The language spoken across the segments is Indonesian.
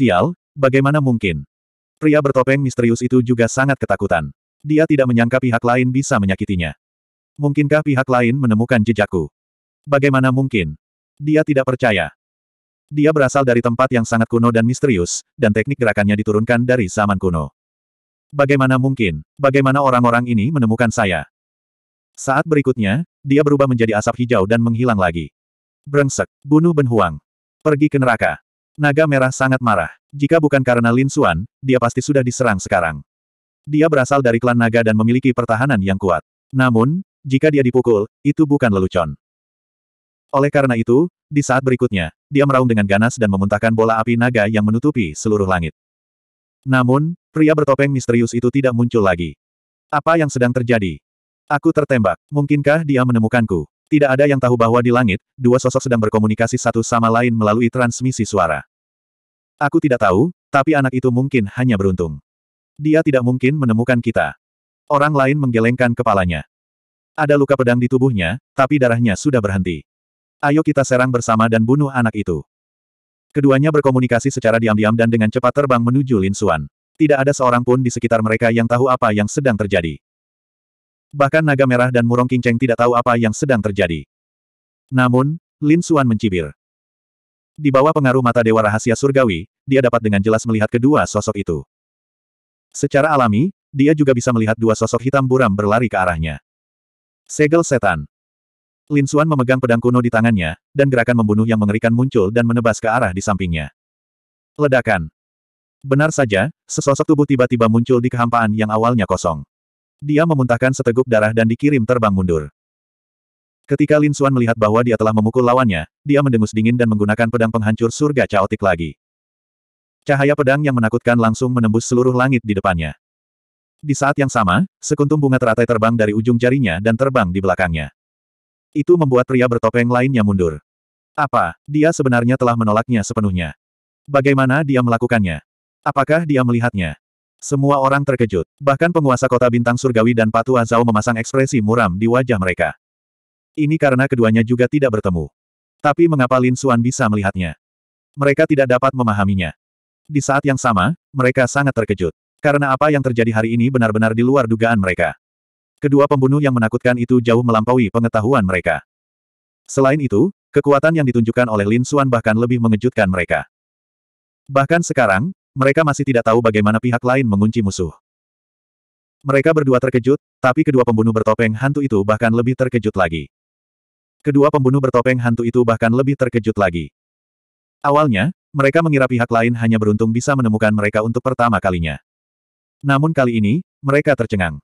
Sial, bagaimana mungkin? Pria bertopeng misterius itu juga sangat ketakutan. Dia tidak menyangka pihak lain bisa menyakitinya. Mungkinkah pihak lain menemukan jejakku? Bagaimana mungkin? Dia tidak percaya. Dia berasal dari tempat yang sangat kuno dan misterius, dan teknik gerakannya diturunkan dari zaman kuno. Bagaimana mungkin? Bagaimana orang-orang ini menemukan saya? Saat berikutnya, dia berubah menjadi asap hijau dan menghilang lagi. Brengsek, bunuh Ben Huang. Pergi ke neraka. Naga merah sangat marah. Jika bukan karena Lin Xuan, dia pasti sudah diserang sekarang. Dia berasal dari klan naga dan memiliki pertahanan yang kuat. Namun, jika dia dipukul, itu bukan lelucon. Oleh karena itu, di saat berikutnya, dia meraung dengan ganas dan memuntahkan bola api naga yang menutupi seluruh langit. Namun, pria bertopeng misterius itu tidak muncul lagi. Apa yang sedang terjadi? Aku tertembak. Mungkinkah dia menemukanku? Tidak ada yang tahu bahwa di langit, dua sosok sedang berkomunikasi satu sama lain melalui transmisi suara. Aku tidak tahu, tapi anak itu mungkin hanya beruntung. Dia tidak mungkin menemukan kita. Orang lain menggelengkan kepalanya. Ada luka pedang di tubuhnya, tapi darahnya sudah berhenti. Ayo kita serang bersama dan bunuh anak itu. Keduanya berkomunikasi secara diam-diam dan dengan cepat terbang menuju Lin Suan. Tidak ada seorang pun di sekitar mereka yang tahu apa yang sedang terjadi. Bahkan naga merah dan murong kinceng tidak tahu apa yang sedang terjadi. Namun, Lin Xuan mencibir. Di bawah pengaruh mata Dewa Rahasia Surgawi, dia dapat dengan jelas melihat kedua sosok itu. Secara alami, dia juga bisa melihat dua sosok hitam buram berlari ke arahnya. Segel Setan Lin Xuan memegang pedang kuno di tangannya, dan gerakan membunuh yang mengerikan muncul dan menebas ke arah di sampingnya. Ledakan. Benar saja, sesosok tubuh tiba-tiba muncul di kehampaan yang awalnya kosong. Dia memuntahkan seteguk darah dan dikirim terbang mundur. Ketika Lin Xuan melihat bahwa dia telah memukul lawannya, dia mendengus dingin dan menggunakan pedang penghancur surga caotik lagi. Cahaya pedang yang menakutkan langsung menembus seluruh langit di depannya. Di saat yang sama, sekuntum bunga teratai terbang dari ujung jarinya dan terbang di belakangnya. Itu membuat pria bertopeng lainnya mundur. Apa, dia sebenarnya telah menolaknya sepenuhnya? Bagaimana dia melakukannya? Apakah dia melihatnya? Semua orang terkejut. Bahkan penguasa kota bintang surgawi dan Patu Zhao memasang ekspresi muram di wajah mereka. Ini karena keduanya juga tidak bertemu. Tapi mengapa Lin Xuan bisa melihatnya? Mereka tidak dapat memahaminya. Di saat yang sama, mereka sangat terkejut. Karena apa yang terjadi hari ini benar-benar di luar dugaan mereka. Kedua pembunuh yang menakutkan itu jauh melampaui pengetahuan mereka. Selain itu, kekuatan yang ditunjukkan oleh Lin Xuan bahkan lebih mengejutkan mereka. Bahkan sekarang, mereka masih tidak tahu bagaimana pihak lain mengunci musuh. Mereka berdua terkejut, tapi kedua pembunuh bertopeng hantu itu bahkan lebih terkejut lagi. Kedua pembunuh bertopeng hantu itu bahkan lebih terkejut lagi. Awalnya, mereka mengira pihak lain hanya beruntung bisa menemukan mereka untuk pertama kalinya. Namun kali ini, mereka tercengang.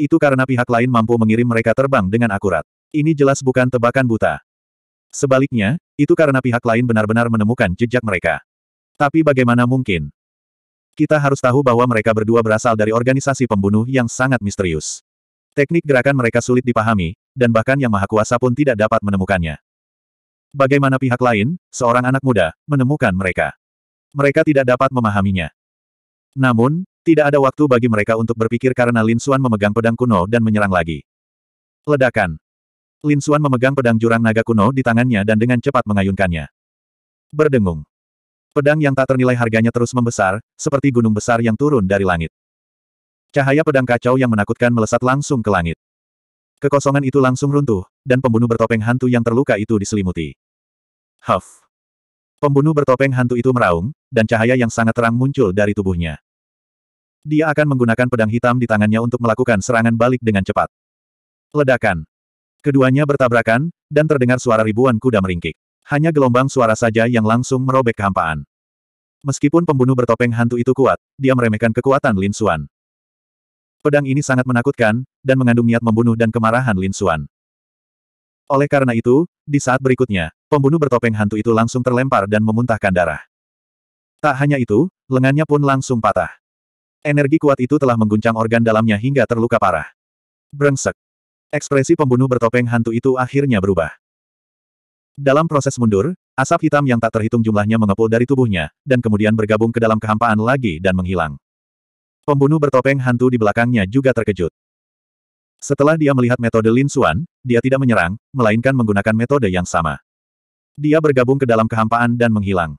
Itu karena pihak lain mampu mengirim mereka terbang dengan akurat. Ini jelas bukan tebakan buta. Sebaliknya, itu karena pihak lain benar-benar menemukan jejak mereka. Tapi bagaimana mungkin? Kita harus tahu bahwa mereka berdua berasal dari organisasi pembunuh yang sangat misterius. Teknik gerakan mereka sulit dipahami, dan bahkan Yang Maha Kuasa pun tidak dapat menemukannya. Bagaimana pihak lain, seorang anak muda, menemukan mereka? Mereka tidak dapat memahaminya. Namun, tidak ada waktu bagi mereka untuk berpikir karena Lin Xuan memegang pedang kuno dan menyerang lagi. Ledakan. Lin Xuan memegang pedang jurang naga kuno di tangannya dan dengan cepat mengayunkannya. Berdengung. Pedang yang tak ternilai harganya terus membesar, seperti gunung besar yang turun dari langit. Cahaya pedang kacau yang menakutkan melesat langsung ke langit. Kekosongan itu langsung runtuh, dan pembunuh bertopeng hantu yang terluka itu diselimuti. Huff. Pembunuh bertopeng hantu itu meraung, dan cahaya yang sangat terang muncul dari tubuhnya. Dia akan menggunakan pedang hitam di tangannya untuk melakukan serangan balik dengan cepat. Ledakan. Keduanya bertabrakan, dan terdengar suara ribuan kuda meringkik. Hanya gelombang suara saja yang langsung merobek kehampaan. Meskipun pembunuh bertopeng hantu itu kuat, dia meremehkan kekuatan Lin Xuan. Pedang ini sangat menakutkan, dan mengandung niat membunuh dan kemarahan Lin Xuan. Oleh karena itu, di saat berikutnya, pembunuh bertopeng hantu itu langsung terlempar dan memuntahkan darah. Tak hanya itu, lengannya pun langsung patah. Energi kuat itu telah mengguncang organ dalamnya hingga terluka parah. Brengsek. Ekspresi pembunuh bertopeng hantu itu akhirnya berubah. Dalam proses mundur, asap hitam yang tak terhitung jumlahnya mengepul dari tubuhnya, dan kemudian bergabung ke dalam kehampaan lagi dan menghilang. Pembunuh bertopeng hantu di belakangnya juga terkejut. Setelah dia melihat metode Lin Xuan, dia tidak menyerang, melainkan menggunakan metode yang sama. Dia bergabung ke dalam kehampaan dan menghilang.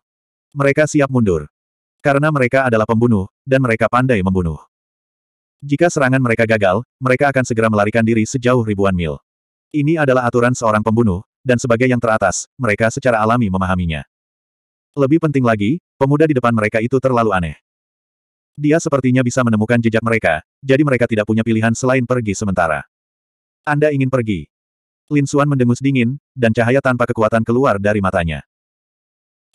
Mereka siap mundur. Karena mereka adalah pembunuh, dan mereka pandai membunuh. Jika serangan mereka gagal, mereka akan segera melarikan diri sejauh ribuan mil. Ini adalah aturan seorang pembunuh, dan sebagai yang teratas, mereka secara alami memahaminya. Lebih penting lagi, pemuda di depan mereka itu terlalu aneh. Dia sepertinya bisa menemukan jejak mereka, jadi mereka tidak punya pilihan selain pergi sementara. Anda ingin pergi? Lin Xuan mendengus dingin, dan cahaya tanpa kekuatan keluar dari matanya.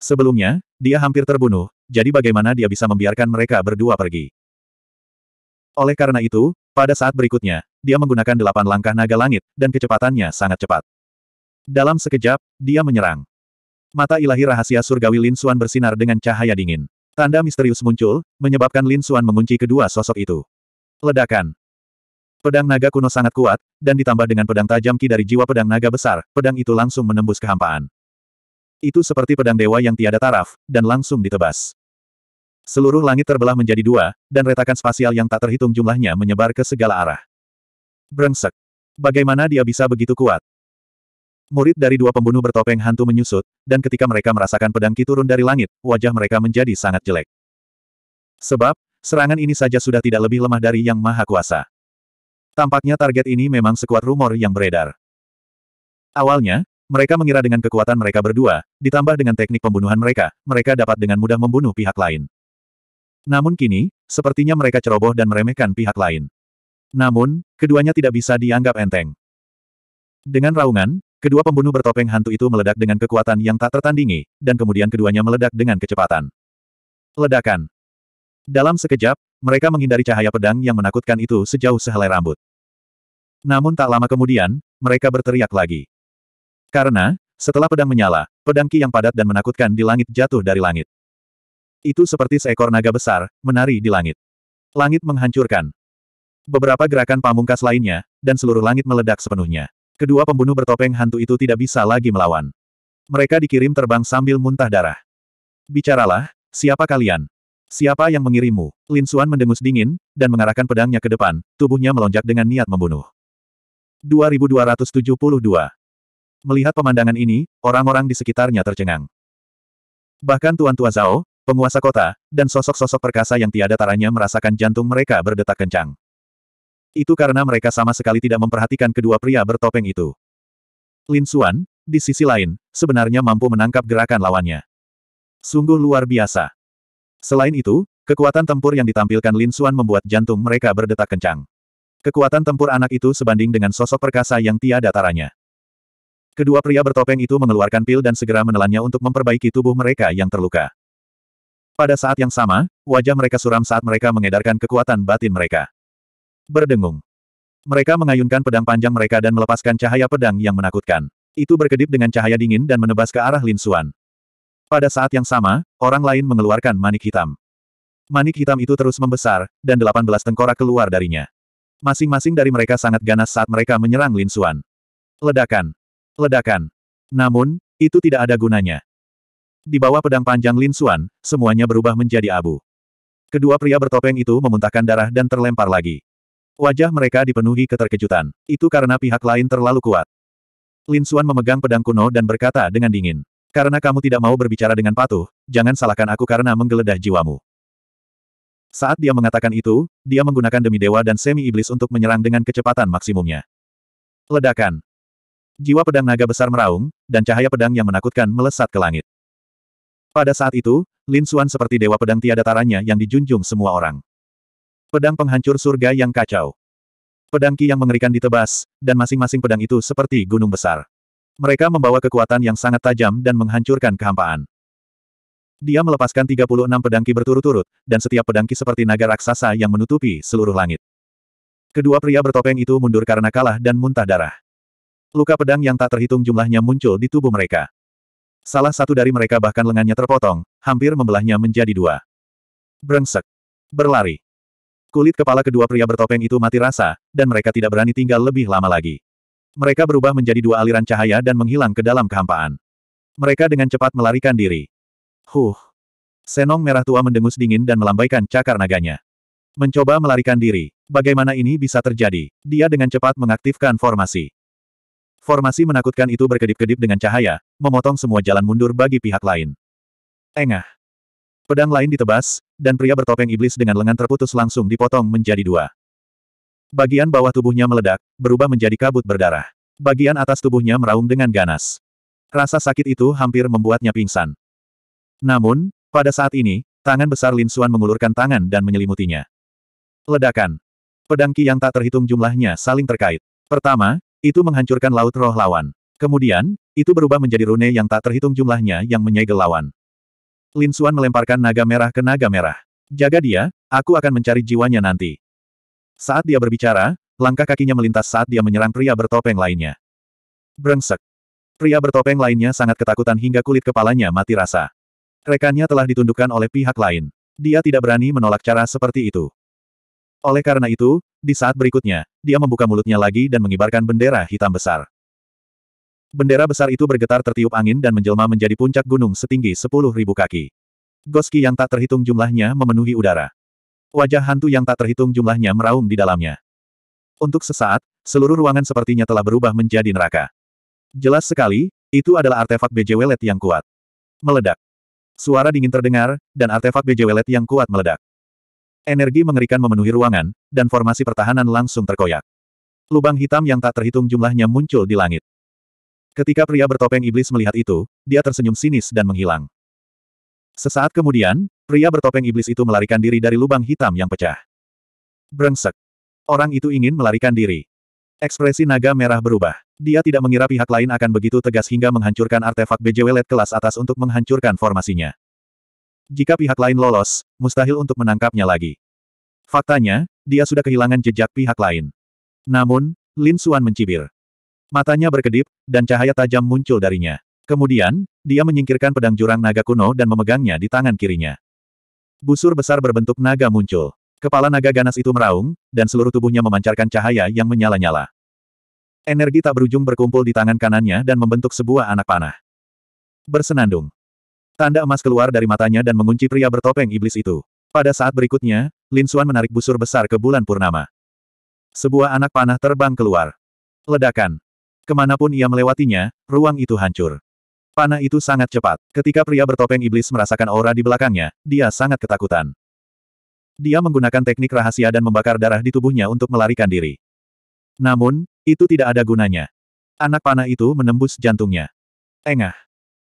Sebelumnya, dia hampir terbunuh, jadi bagaimana dia bisa membiarkan mereka berdua pergi? Oleh karena itu, pada saat berikutnya, dia menggunakan delapan langkah naga langit, dan kecepatannya sangat cepat. Dalam sekejap, dia menyerang. Mata ilahi rahasia surgawi Lin Xuan bersinar dengan cahaya dingin. Tanda misterius muncul, menyebabkan Lin Xuan mengunci kedua sosok itu. Ledakan. Pedang naga kuno sangat kuat, dan ditambah dengan pedang tajam ki dari jiwa pedang naga besar, pedang itu langsung menembus kehampaan. Itu seperti pedang dewa yang tiada taraf, dan langsung ditebas. Seluruh langit terbelah menjadi dua, dan retakan spasial yang tak terhitung jumlahnya menyebar ke segala arah. Brengsek. Bagaimana dia bisa begitu kuat? Murid dari dua pembunuh bertopeng hantu menyusut, dan ketika mereka merasakan pedang Ki turun dari langit, wajah mereka menjadi sangat jelek. Sebab, serangan ini saja sudah tidak lebih lemah dari Yang Maha Kuasa. Tampaknya target ini memang sekuat rumor yang beredar. Awalnya, mereka mengira dengan kekuatan mereka berdua, ditambah dengan teknik pembunuhan mereka, mereka dapat dengan mudah membunuh pihak lain. Namun kini, sepertinya mereka ceroboh dan meremehkan pihak lain. Namun, keduanya tidak bisa dianggap enteng. Dengan raungan, Kedua pembunuh bertopeng hantu itu meledak dengan kekuatan yang tak tertandingi, dan kemudian keduanya meledak dengan kecepatan. Ledakan. Dalam sekejap, mereka menghindari cahaya pedang yang menakutkan itu sejauh sehelai rambut. Namun tak lama kemudian, mereka berteriak lagi. Karena, setelah pedang menyala, pedang ki yang padat dan menakutkan di langit jatuh dari langit. Itu seperti seekor naga besar, menari di langit. Langit menghancurkan. Beberapa gerakan pamungkas lainnya, dan seluruh langit meledak sepenuhnya. Kedua pembunuh bertopeng hantu itu tidak bisa lagi melawan. Mereka dikirim terbang sambil muntah darah. Bicaralah, siapa kalian? Siapa yang mengirimu? Lin Xuan mendengus dingin, dan mengarahkan pedangnya ke depan, tubuhnya melonjak dengan niat membunuh. 2272 Melihat pemandangan ini, orang-orang di sekitarnya tercengang. Bahkan Tuan Tua Zhao, penguasa kota, dan sosok-sosok perkasa yang tiada taranya merasakan jantung mereka berdetak kencang. Itu karena mereka sama sekali tidak memperhatikan kedua pria bertopeng itu. Lin Xuan, di sisi lain, sebenarnya mampu menangkap gerakan lawannya. Sungguh luar biasa. Selain itu, kekuatan tempur yang ditampilkan Lin Xuan membuat jantung mereka berdetak kencang. Kekuatan tempur anak itu sebanding dengan sosok perkasa yang tiada taranya. Kedua pria bertopeng itu mengeluarkan pil dan segera menelannya untuk memperbaiki tubuh mereka yang terluka. Pada saat yang sama, wajah mereka suram saat mereka mengedarkan kekuatan batin mereka. Berdengung. Mereka mengayunkan pedang panjang mereka dan melepaskan cahaya pedang yang menakutkan. Itu berkedip dengan cahaya dingin dan menebas ke arah Lin Xuan. Pada saat yang sama, orang lain mengeluarkan manik hitam. Manik hitam itu terus membesar, dan delapan belas tengkorak keluar darinya. Masing-masing dari mereka sangat ganas saat mereka menyerang Lin Xuan. Ledakan. Ledakan. Namun, itu tidak ada gunanya. Di bawah pedang panjang Lin Xuan, semuanya berubah menjadi abu. Kedua pria bertopeng itu memuntahkan darah dan terlempar lagi. Wajah mereka dipenuhi keterkejutan. Itu karena pihak lain terlalu kuat. Lin Xuan memegang pedang kuno dan berkata dengan dingin. Karena kamu tidak mau berbicara dengan patuh, jangan salahkan aku karena menggeledah jiwamu. Saat dia mengatakan itu, dia menggunakan demi dewa dan semi iblis untuk menyerang dengan kecepatan maksimumnya. Ledakan. Jiwa pedang naga besar meraung, dan cahaya pedang yang menakutkan melesat ke langit. Pada saat itu, Lin Xuan seperti dewa pedang tiada taranya yang dijunjung semua orang. Pedang penghancur surga yang kacau. Pedang ki yang mengerikan ditebas, dan masing-masing pedang itu seperti gunung besar. Mereka membawa kekuatan yang sangat tajam dan menghancurkan kehampaan. Dia melepaskan 36 pedang ki berturut-turut, dan setiap pedang ki seperti naga raksasa yang menutupi seluruh langit. Kedua pria bertopeng itu mundur karena kalah dan muntah darah. Luka pedang yang tak terhitung jumlahnya muncul di tubuh mereka. Salah satu dari mereka bahkan lengannya terpotong, hampir membelahnya menjadi dua. Brengsek. Berlari. Kulit kepala kedua pria bertopeng itu mati rasa, dan mereka tidak berani tinggal lebih lama lagi. Mereka berubah menjadi dua aliran cahaya dan menghilang ke dalam kehampaan. Mereka dengan cepat melarikan diri. Huh. Senong merah tua mendengus dingin dan melambaikan cakar naganya. Mencoba melarikan diri. Bagaimana ini bisa terjadi? Dia dengan cepat mengaktifkan formasi. Formasi menakutkan itu berkedip-kedip dengan cahaya, memotong semua jalan mundur bagi pihak lain. Engah. Pedang lain ditebas, dan pria bertopeng iblis dengan lengan terputus langsung dipotong menjadi dua. Bagian bawah tubuhnya meledak, berubah menjadi kabut berdarah. Bagian atas tubuhnya meraung dengan ganas. Rasa sakit itu hampir membuatnya pingsan. Namun, pada saat ini, tangan besar Lin Suan mengulurkan tangan dan menyelimutinya. Ledakan. Pedang Ki yang tak terhitung jumlahnya saling terkait. Pertama, itu menghancurkan laut roh lawan. Kemudian, itu berubah menjadi rune yang tak terhitung jumlahnya yang menyegel lawan. Lin Suan melemparkan naga merah ke naga merah. Jaga dia, aku akan mencari jiwanya nanti. Saat dia berbicara, langkah kakinya melintas saat dia menyerang pria bertopeng lainnya. Brengsek. Pria bertopeng lainnya sangat ketakutan hingga kulit kepalanya mati rasa. Rekannya telah ditundukkan oleh pihak lain. Dia tidak berani menolak cara seperti itu. Oleh karena itu, di saat berikutnya, dia membuka mulutnya lagi dan mengibarkan bendera hitam besar. Bendera besar itu bergetar tertiup angin dan menjelma menjadi puncak gunung setinggi sepuluh ribu kaki. Goski yang tak terhitung jumlahnya memenuhi udara. Wajah hantu yang tak terhitung jumlahnya meraung di dalamnya. Untuk sesaat, seluruh ruangan sepertinya telah berubah menjadi neraka. Jelas sekali, itu adalah artefak Bejewelet yang kuat. Meledak. Suara dingin terdengar, dan artefak Bejewelet yang kuat meledak. Energi mengerikan memenuhi ruangan, dan formasi pertahanan langsung terkoyak. Lubang hitam yang tak terhitung jumlahnya muncul di langit. Ketika pria bertopeng iblis melihat itu, dia tersenyum sinis dan menghilang. Sesaat kemudian, pria bertopeng iblis itu melarikan diri dari lubang hitam yang pecah. Brengsek. Orang itu ingin melarikan diri. Ekspresi naga merah berubah. Dia tidak mengira pihak lain akan begitu tegas hingga menghancurkan artefak bejeweled kelas atas untuk menghancurkan formasinya. Jika pihak lain lolos, mustahil untuk menangkapnya lagi. Faktanya, dia sudah kehilangan jejak pihak lain. Namun, Lin Suan mencibir. Matanya berkedip, dan cahaya tajam muncul darinya. Kemudian, dia menyingkirkan pedang jurang naga kuno dan memegangnya di tangan kirinya. Busur besar berbentuk naga muncul. Kepala naga ganas itu meraung, dan seluruh tubuhnya memancarkan cahaya yang menyala-nyala. Energi tak berujung berkumpul di tangan kanannya dan membentuk sebuah anak panah. Bersenandung. Tanda emas keluar dari matanya dan mengunci pria bertopeng iblis itu. Pada saat berikutnya, Lin Xuan menarik busur besar ke bulan purnama. Sebuah anak panah terbang keluar. Ledakan. Kemanapun ia melewatinya, ruang itu hancur. Panah itu sangat cepat. Ketika pria bertopeng iblis merasakan aura di belakangnya, dia sangat ketakutan. Dia menggunakan teknik rahasia dan membakar darah di tubuhnya untuk melarikan diri. Namun, itu tidak ada gunanya. Anak panah itu menembus jantungnya. Engah.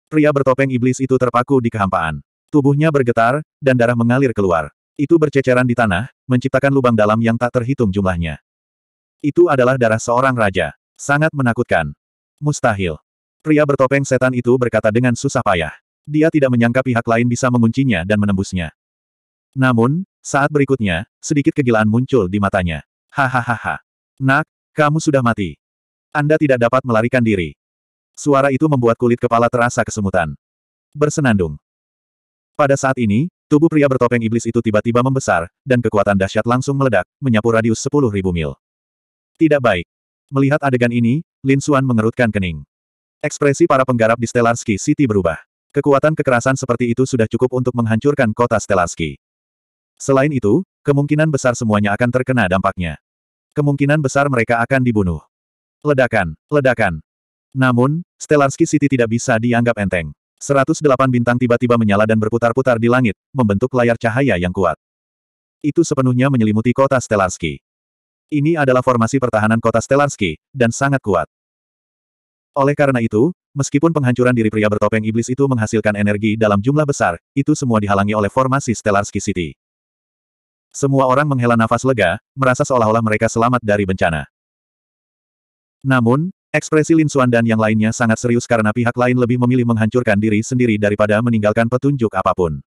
Pria bertopeng iblis itu terpaku di kehampaan. Tubuhnya bergetar, dan darah mengalir keluar. Itu berceceran di tanah, menciptakan lubang dalam yang tak terhitung jumlahnya. Itu adalah darah seorang raja. Sangat menakutkan. Mustahil. Pria bertopeng setan itu berkata dengan susah payah. Dia tidak menyangka pihak lain bisa menguncinya dan menembusnya. Namun, saat berikutnya, sedikit kegilaan muncul di matanya. Hahaha. Nak, kamu sudah mati. Anda tidak dapat melarikan diri. Suara itu membuat kulit kepala terasa kesemutan. Bersenandung. Pada saat ini, tubuh pria bertopeng iblis itu tiba-tiba membesar, dan kekuatan dahsyat langsung meledak, menyapu radius 10.000 mil. Tidak baik. Melihat adegan ini, Lin Xuan mengerutkan kening. Ekspresi para penggarap di Stellarski City berubah. Kekuatan kekerasan seperti itu sudah cukup untuk menghancurkan kota Stellarski. Selain itu, kemungkinan besar semuanya akan terkena dampaknya. Kemungkinan besar mereka akan dibunuh. Ledakan, ledakan. Namun, Stellarski City tidak bisa dianggap enteng. 108 bintang tiba-tiba menyala dan berputar-putar di langit, membentuk layar cahaya yang kuat. Itu sepenuhnya menyelimuti kota Stellarski. Ini adalah formasi pertahanan kota Stelanski, dan sangat kuat. Oleh karena itu, meskipun penghancuran diri pria bertopeng iblis itu menghasilkan energi dalam jumlah besar, itu semua dihalangi oleh formasi Stelanski City. Semua orang menghela nafas lega, merasa seolah-olah mereka selamat dari bencana. Namun, ekspresi Lin Suan dan yang lainnya sangat serius karena pihak lain lebih memilih menghancurkan diri sendiri daripada meninggalkan petunjuk apapun.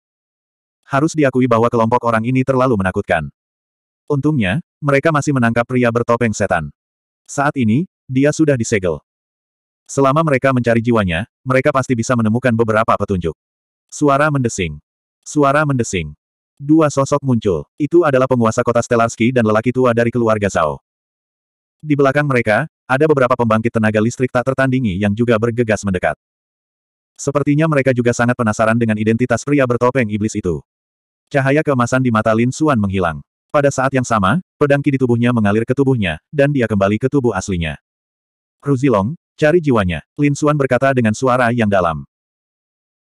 Harus diakui bahwa kelompok orang ini terlalu menakutkan. Untungnya, mereka masih menangkap pria bertopeng setan. Saat ini, dia sudah disegel. Selama mereka mencari jiwanya, mereka pasti bisa menemukan beberapa petunjuk. Suara mendesing. Suara mendesing. Dua sosok muncul. Itu adalah penguasa kota Stelarski dan lelaki tua dari keluarga Zhao. Di belakang mereka, ada beberapa pembangkit tenaga listrik tak tertandingi yang juga bergegas mendekat. Sepertinya mereka juga sangat penasaran dengan identitas pria bertopeng iblis itu. Cahaya kemasan di mata Lin Suan menghilang. Pada saat yang sama, pedang ki di tubuhnya mengalir ke tubuhnya, dan dia kembali ke tubuh aslinya. Ruzilong, cari jiwanya, Lin Suan berkata dengan suara yang dalam.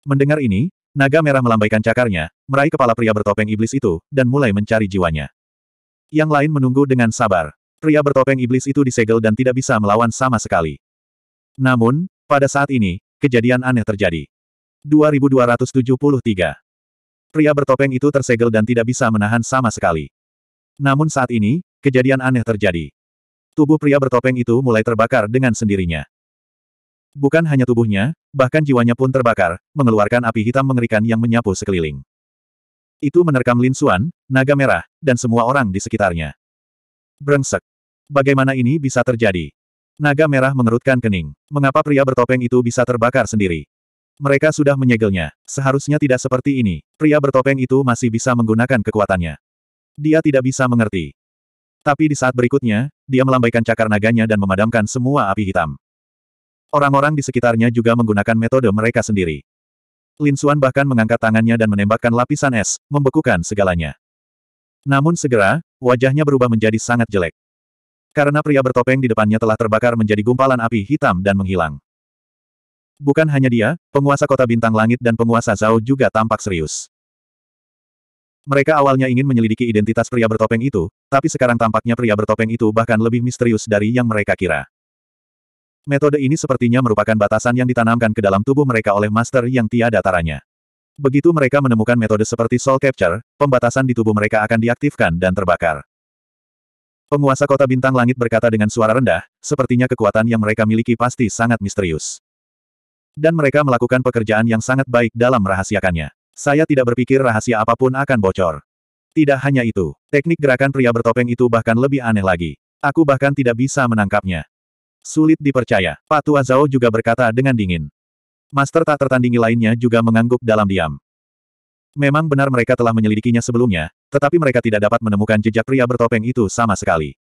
Mendengar ini, naga merah melambaikan cakarnya, meraih kepala pria bertopeng iblis itu, dan mulai mencari jiwanya. Yang lain menunggu dengan sabar. Pria bertopeng iblis itu disegel dan tidak bisa melawan sama sekali. Namun, pada saat ini, kejadian aneh terjadi. 2273. Pria bertopeng itu tersegel dan tidak bisa menahan sama sekali. Namun saat ini, kejadian aneh terjadi. Tubuh pria bertopeng itu mulai terbakar dengan sendirinya. Bukan hanya tubuhnya, bahkan jiwanya pun terbakar, mengeluarkan api hitam mengerikan yang menyapu sekeliling. Itu menerkam Lin Xuan, naga merah, dan semua orang di sekitarnya. Brengsek. Bagaimana ini bisa terjadi? Naga merah mengerutkan kening. Mengapa pria bertopeng itu bisa terbakar sendiri? Mereka sudah menyegelnya. Seharusnya tidak seperti ini. Pria bertopeng itu masih bisa menggunakan kekuatannya. Dia tidak bisa mengerti. Tapi di saat berikutnya, dia melambaikan cakar naganya dan memadamkan semua api hitam. Orang-orang di sekitarnya juga menggunakan metode mereka sendiri. Lin Xuan bahkan mengangkat tangannya dan menembakkan lapisan es, membekukan segalanya. Namun segera, wajahnya berubah menjadi sangat jelek. Karena pria bertopeng di depannya telah terbakar menjadi gumpalan api hitam dan menghilang. Bukan hanya dia, penguasa kota bintang langit dan penguasa Zhao juga tampak serius. Mereka awalnya ingin menyelidiki identitas pria bertopeng itu, tapi sekarang tampaknya pria bertopeng itu bahkan lebih misterius dari yang mereka kira. Metode ini sepertinya merupakan batasan yang ditanamkan ke dalam tubuh mereka oleh master yang tiada taranya. Begitu mereka menemukan metode seperti soul capture, pembatasan di tubuh mereka akan diaktifkan dan terbakar. Penguasa kota bintang langit berkata dengan suara rendah, sepertinya kekuatan yang mereka miliki pasti sangat misterius. Dan mereka melakukan pekerjaan yang sangat baik dalam merahasiakannya. Saya tidak berpikir rahasia apapun akan bocor. Tidak hanya itu, teknik gerakan pria bertopeng itu bahkan lebih aneh lagi. Aku bahkan tidak bisa menangkapnya. Sulit dipercaya, Pak Tua Zhao juga berkata dengan dingin. Master tak tertandingi lainnya juga mengangguk dalam diam. Memang benar mereka telah menyelidikinya sebelumnya, tetapi mereka tidak dapat menemukan jejak pria bertopeng itu sama sekali.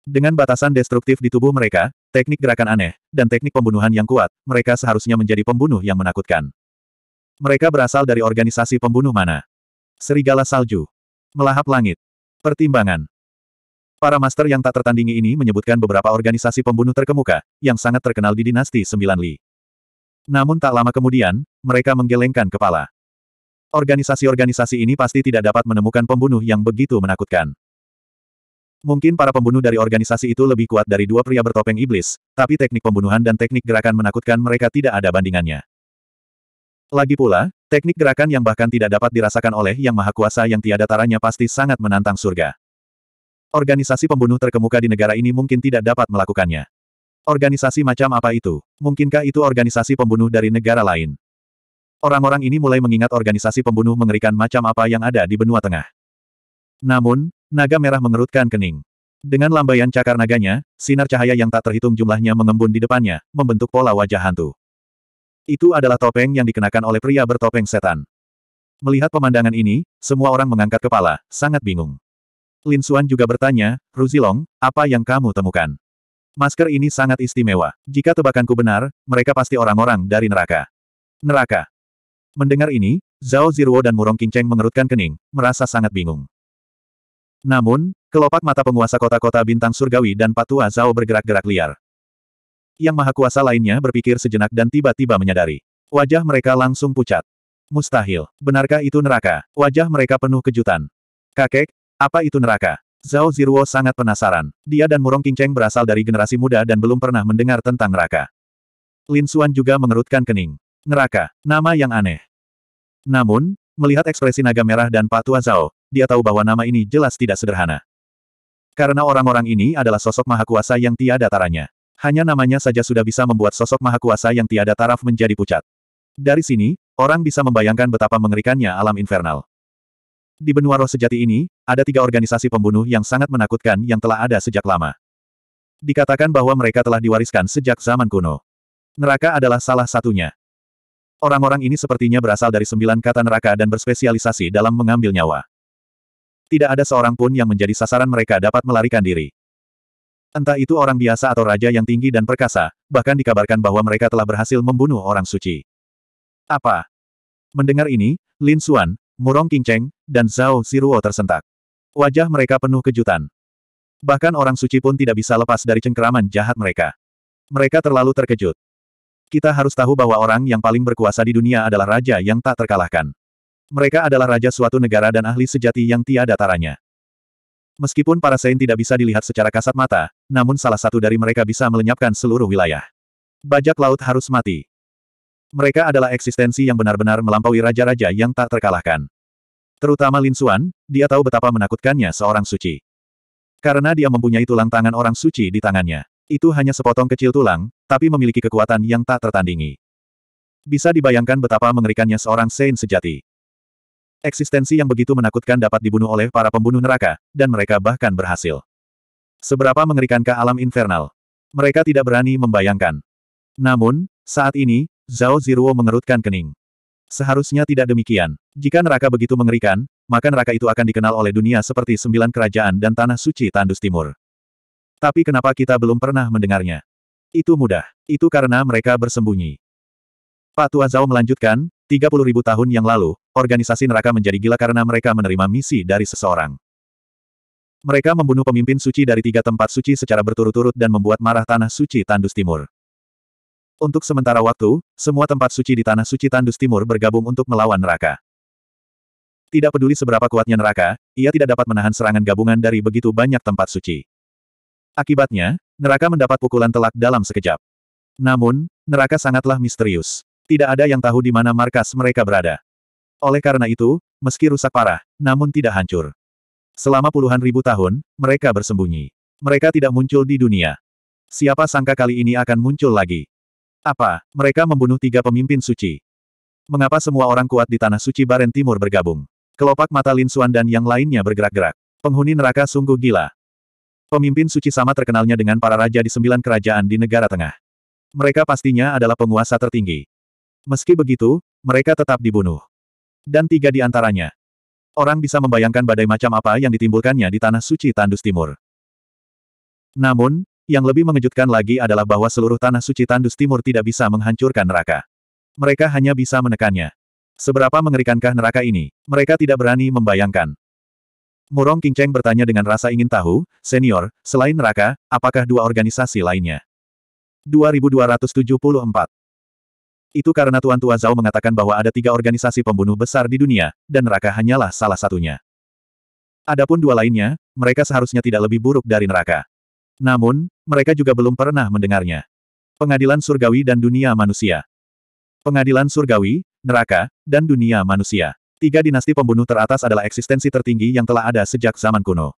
Dengan batasan destruktif di tubuh mereka, teknik gerakan aneh, dan teknik pembunuhan yang kuat, mereka seharusnya menjadi pembunuh yang menakutkan. Mereka berasal dari organisasi pembunuh mana? Serigala Salju. Melahap Langit. Pertimbangan. Para master yang tak tertandingi ini menyebutkan beberapa organisasi pembunuh terkemuka, yang sangat terkenal di dinasti Sembilan Li. Namun tak lama kemudian, mereka menggelengkan kepala. Organisasi-organisasi ini pasti tidak dapat menemukan pembunuh yang begitu menakutkan. Mungkin para pembunuh dari organisasi itu lebih kuat dari dua pria bertopeng iblis, tapi teknik pembunuhan dan teknik gerakan menakutkan mereka tidak ada bandingannya. Lagi pula, teknik gerakan yang bahkan tidak dapat dirasakan oleh Yang Maha Kuasa yang tiada taranya pasti sangat menantang surga. Organisasi pembunuh terkemuka di negara ini mungkin tidak dapat melakukannya. Organisasi macam apa itu? Mungkinkah itu organisasi pembunuh dari negara lain? Orang-orang ini mulai mengingat organisasi pembunuh mengerikan macam apa yang ada di benua tengah. Namun, naga merah mengerutkan kening. Dengan lambaian cakar naganya, sinar cahaya yang tak terhitung jumlahnya mengembun di depannya, membentuk pola wajah hantu. Itu adalah topeng yang dikenakan oleh pria bertopeng setan. Melihat pemandangan ini, semua orang mengangkat kepala, sangat bingung. Lin Suan juga bertanya, Ruzilong, apa yang kamu temukan? Masker ini sangat istimewa. Jika tebakanku benar, mereka pasti orang-orang dari neraka. Neraka. Mendengar ini, Zhao Ziruo dan Murong Qingcheng mengerutkan kening, merasa sangat bingung. Namun, kelopak mata penguasa kota-kota bintang surgawi dan patua Zhao bergerak-gerak liar. Yang Maha Kuasa lainnya berpikir sejenak dan tiba-tiba menyadari. Wajah mereka langsung pucat. Mustahil. Benarkah itu neraka? Wajah mereka penuh kejutan. Kakek, apa itu neraka? Zhao Ziruo sangat penasaran. Dia dan Murong Qingcheng berasal dari generasi muda dan belum pernah mendengar tentang neraka. Lin Xuan juga mengerutkan kening. Neraka, nama yang aneh. Namun, melihat ekspresi naga merah dan patua Zhao, dia tahu bahwa nama ini jelas tidak sederhana. Karena orang-orang ini adalah sosok maha kuasa yang tiada taranya. Hanya namanya saja sudah bisa membuat sosok maha kuasa yang tiada taraf menjadi pucat. Dari sini, orang bisa membayangkan betapa mengerikannya alam infernal. Di benua roh sejati ini, ada tiga organisasi pembunuh yang sangat menakutkan yang telah ada sejak lama. Dikatakan bahwa mereka telah diwariskan sejak zaman kuno. Neraka adalah salah satunya. Orang-orang ini sepertinya berasal dari sembilan kata neraka dan berspesialisasi dalam mengambil nyawa. Tidak ada seorang pun yang menjadi sasaran mereka dapat melarikan diri. Entah itu orang biasa atau raja yang tinggi dan perkasa, bahkan dikabarkan bahwa mereka telah berhasil membunuh orang suci. Apa? Mendengar ini, Lin Xuan, Murong Qingcheng, dan Zhao Ziruo tersentak. Wajah mereka penuh kejutan. Bahkan orang suci pun tidak bisa lepas dari cengkeraman jahat mereka. Mereka terlalu terkejut. Kita harus tahu bahwa orang yang paling berkuasa di dunia adalah raja yang tak terkalahkan. Mereka adalah raja suatu negara dan ahli sejati yang tiada taranya. Meskipun para Sein tidak bisa dilihat secara kasat mata, namun salah satu dari mereka bisa melenyapkan seluruh wilayah. Bajak laut harus mati. Mereka adalah eksistensi yang benar-benar melampaui raja-raja yang tak terkalahkan. Terutama Lin Xuan, dia tahu betapa menakutkannya seorang suci. Karena dia mempunyai tulang tangan orang suci di tangannya. Itu hanya sepotong kecil tulang, tapi memiliki kekuatan yang tak tertandingi. Bisa dibayangkan betapa mengerikannya seorang Sein sejati. Eksistensi yang begitu menakutkan dapat dibunuh oleh para pembunuh neraka, dan mereka bahkan berhasil. Seberapa mengerikankah alam infernal? Mereka tidak berani membayangkan. Namun, saat ini, Zhao Ziruo mengerutkan kening. Seharusnya tidak demikian. Jika neraka begitu mengerikan, maka neraka itu akan dikenal oleh dunia seperti sembilan kerajaan dan tanah suci tandus timur. Tapi kenapa kita belum pernah mendengarnya? Itu mudah. Itu karena mereka bersembunyi. Pak Tua Zhao melanjutkan, 30.000 tahun yang lalu, organisasi neraka menjadi gila karena mereka menerima misi dari seseorang. Mereka membunuh pemimpin suci dari tiga tempat suci secara berturut-turut dan membuat marah Tanah Suci Tandus Timur. Untuk sementara waktu, semua tempat suci di Tanah Suci Tandus Timur bergabung untuk melawan neraka. Tidak peduli seberapa kuatnya neraka, ia tidak dapat menahan serangan gabungan dari begitu banyak tempat suci. Akibatnya, neraka mendapat pukulan telak dalam sekejap. Namun, neraka sangatlah misterius. Tidak ada yang tahu di mana markas mereka berada. Oleh karena itu, meski rusak parah, namun tidak hancur. Selama puluhan ribu tahun, mereka bersembunyi. Mereka tidak muncul di dunia. Siapa sangka kali ini akan muncul lagi? Apa, mereka membunuh tiga pemimpin suci? Mengapa semua orang kuat di Tanah Suci Baren Timur bergabung? Kelopak mata Lin Suan dan yang lainnya bergerak-gerak. Penghuni neraka sungguh gila. Pemimpin suci sama terkenalnya dengan para raja di sembilan kerajaan di negara tengah. Mereka pastinya adalah penguasa tertinggi. Meski begitu, mereka tetap dibunuh. Dan tiga di antaranya. Orang bisa membayangkan badai macam apa yang ditimbulkannya di Tanah Suci Tandus Timur. Namun, yang lebih mengejutkan lagi adalah bahwa seluruh Tanah Suci Tandus Timur tidak bisa menghancurkan neraka. Mereka hanya bisa menekannya. Seberapa mengerikankah neraka ini? Mereka tidak berani membayangkan. Murong Kingceng bertanya dengan rasa ingin tahu, senior, selain neraka, apakah dua organisasi lainnya? 2274 itu karena Tuan Tua Zhao mengatakan bahwa ada tiga organisasi pembunuh besar di dunia, dan neraka hanyalah salah satunya. Adapun dua lainnya, mereka seharusnya tidak lebih buruk dari neraka. Namun, mereka juga belum pernah mendengarnya. Pengadilan Surgawi dan Dunia Manusia Pengadilan Surgawi, Neraka, dan Dunia Manusia. Tiga dinasti pembunuh teratas adalah eksistensi tertinggi yang telah ada sejak zaman kuno.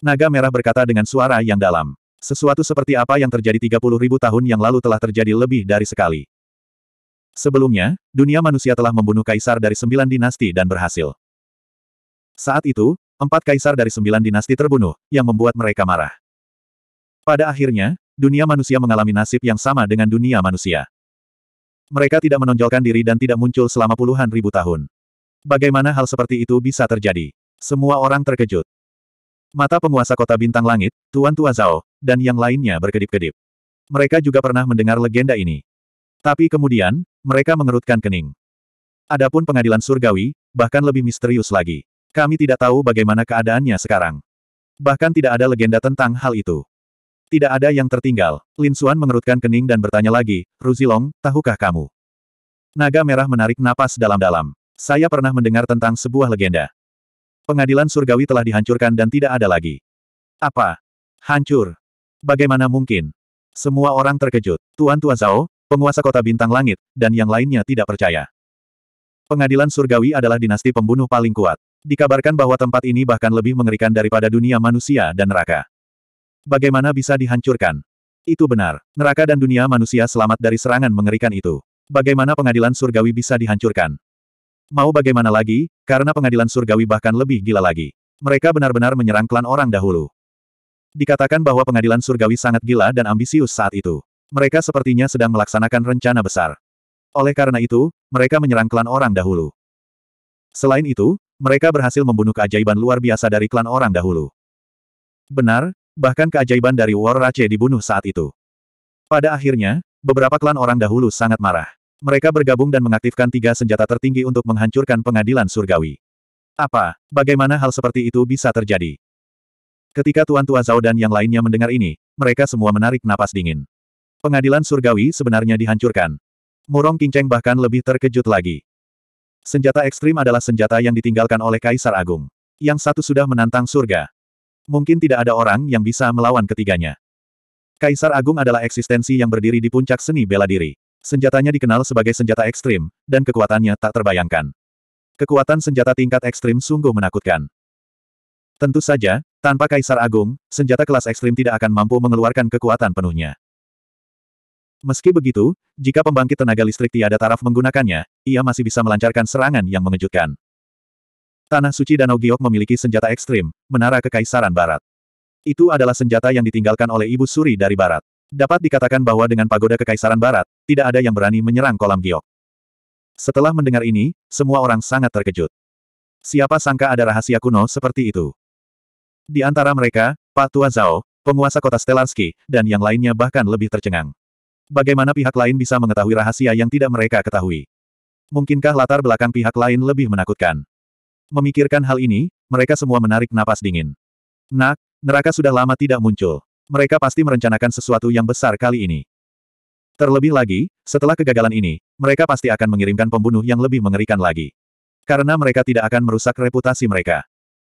Naga Merah berkata dengan suara yang dalam. Sesuatu seperti apa yang terjadi puluh ribu tahun yang lalu telah terjadi lebih dari sekali. Sebelumnya, dunia manusia telah membunuh kaisar dari sembilan dinasti dan berhasil. Saat itu, empat kaisar dari sembilan dinasti terbunuh, yang membuat mereka marah. Pada akhirnya, dunia manusia mengalami nasib yang sama dengan dunia manusia. Mereka tidak menonjolkan diri dan tidak muncul selama puluhan ribu tahun. Bagaimana hal seperti itu bisa terjadi? Semua orang terkejut. Mata penguasa kota bintang langit, Tuan Tua Zhao, dan yang lainnya berkedip-kedip. Mereka juga pernah mendengar legenda ini. Tapi kemudian, mereka mengerutkan kening. Adapun pengadilan surgawi, bahkan lebih misterius lagi. Kami tidak tahu bagaimana keadaannya sekarang. Bahkan tidak ada legenda tentang hal itu. Tidak ada yang tertinggal. Lin Suan mengerutkan kening dan bertanya lagi, Ruzilong, tahukah kamu? Naga merah menarik napas dalam-dalam. Saya pernah mendengar tentang sebuah legenda. Pengadilan surgawi telah dihancurkan dan tidak ada lagi. Apa? Hancur? Bagaimana mungkin? Semua orang terkejut. Tuan Tua Zhao, penguasa kota bintang langit, dan yang lainnya tidak percaya. Pengadilan surgawi adalah dinasti pembunuh paling kuat. Dikabarkan bahwa tempat ini bahkan lebih mengerikan daripada dunia manusia dan neraka. Bagaimana bisa dihancurkan? Itu benar. Neraka dan dunia manusia selamat dari serangan mengerikan itu. Bagaimana pengadilan surgawi bisa dihancurkan? Mau bagaimana lagi, karena pengadilan surgawi bahkan lebih gila lagi. Mereka benar-benar menyerang klan orang dahulu. Dikatakan bahwa pengadilan surgawi sangat gila dan ambisius saat itu. Mereka sepertinya sedang melaksanakan rencana besar. Oleh karena itu, mereka menyerang klan orang dahulu. Selain itu, mereka berhasil membunuh keajaiban luar biasa dari klan orang dahulu. Benar, bahkan keajaiban dari War Rache dibunuh saat itu. Pada akhirnya, beberapa klan orang dahulu sangat marah. Mereka bergabung dan mengaktifkan tiga senjata tertinggi untuk menghancurkan pengadilan surgawi. Apa, bagaimana hal seperti itu bisa terjadi? Ketika Tuan Tua Zhao dan yang lainnya mendengar ini, mereka semua menarik napas dingin. Pengadilan surgawi sebenarnya dihancurkan. Murong Kinceng bahkan lebih terkejut lagi. Senjata ekstrim adalah senjata yang ditinggalkan oleh Kaisar Agung. Yang satu sudah menantang surga. Mungkin tidak ada orang yang bisa melawan ketiganya. Kaisar Agung adalah eksistensi yang berdiri di puncak seni bela diri. Senjatanya dikenal sebagai senjata ekstrim, dan kekuatannya tak terbayangkan. Kekuatan senjata tingkat ekstrim sungguh menakutkan. Tentu saja, tanpa Kaisar Agung, senjata kelas ekstrim tidak akan mampu mengeluarkan kekuatan penuhnya. Meski begitu, jika pembangkit tenaga listrik tiada taraf menggunakannya, ia masih bisa melancarkan serangan yang mengejutkan. Tanah suci Danau Giok memiliki senjata ekstrim, Menara Kekaisaran Barat. Itu adalah senjata yang ditinggalkan oleh Ibu Suri dari Barat. Dapat dikatakan bahwa dengan pagoda Kekaisaran Barat, tidak ada yang berani menyerang kolam Giok. Setelah mendengar ini, semua orang sangat terkejut. Siapa sangka ada rahasia kuno seperti itu? Di antara mereka, Pak Tua Zhao, penguasa kota Stelarski, dan yang lainnya bahkan lebih tercengang. Bagaimana pihak lain bisa mengetahui rahasia yang tidak mereka ketahui? Mungkinkah latar belakang pihak lain lebih menakutkan? Memikirkan hal ini, mereka semua menarik napas dingin. Nak, neraka sudah lama tidak muncul. Mereka pasti merencanakan sesuatu yang besar kali ini. Terlebih lagi, setelah kegagalan ini, mereka pasti akan mengirimkan pembunuh yang lebih mengerikan lagi. Karena mereka tidak akan merusak reputasi mereka.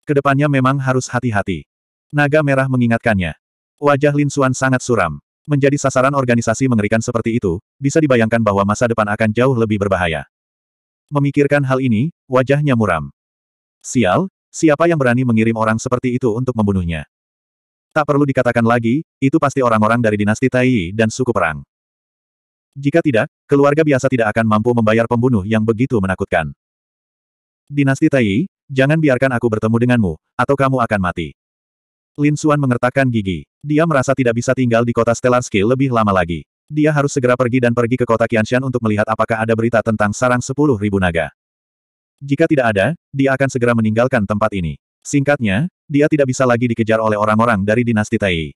Kedepannya memang harus hati-hati. Naga Merah mengingatkannya. Wajah Lin Suan sangat suram. Menjadi sasaran organisasi mengerikan seperti itu, bisa dibayangkan bahwa masa depan akan jauh lebih berbahaya. Memikirkan hal ini, wajahnya muram. Sial, siapa yang berani mengirim orang seperti itu untuk membunuhnya? Tak perlu dikatakan lagi, itu pasti orang-orang dari dinasti Taiyi dan suku perang. Jika tidak, keluarga biasa tidak akan mampu membayar pembunuh yang begitu menakutkan. Dinasti Taiyi, jangan biarkan aku bertemu denganmu, atau kamu akan mati. Lin Suan mengertakkan gigi. Dia merasa tidak bisa tinggal di kota Stellar Skill lebih lama lagi. Dia harus segera pergi dan pergi ke kota Qianshan untuk melihat apakah ada berita tentang sarang sepuluh ribu naga. Jika tidak ada, dia akan segera meninggalkan tempat ini. Singkatnya, dia tidak bisa lagi dikejar oleh orang-orang dari dinasti Tai.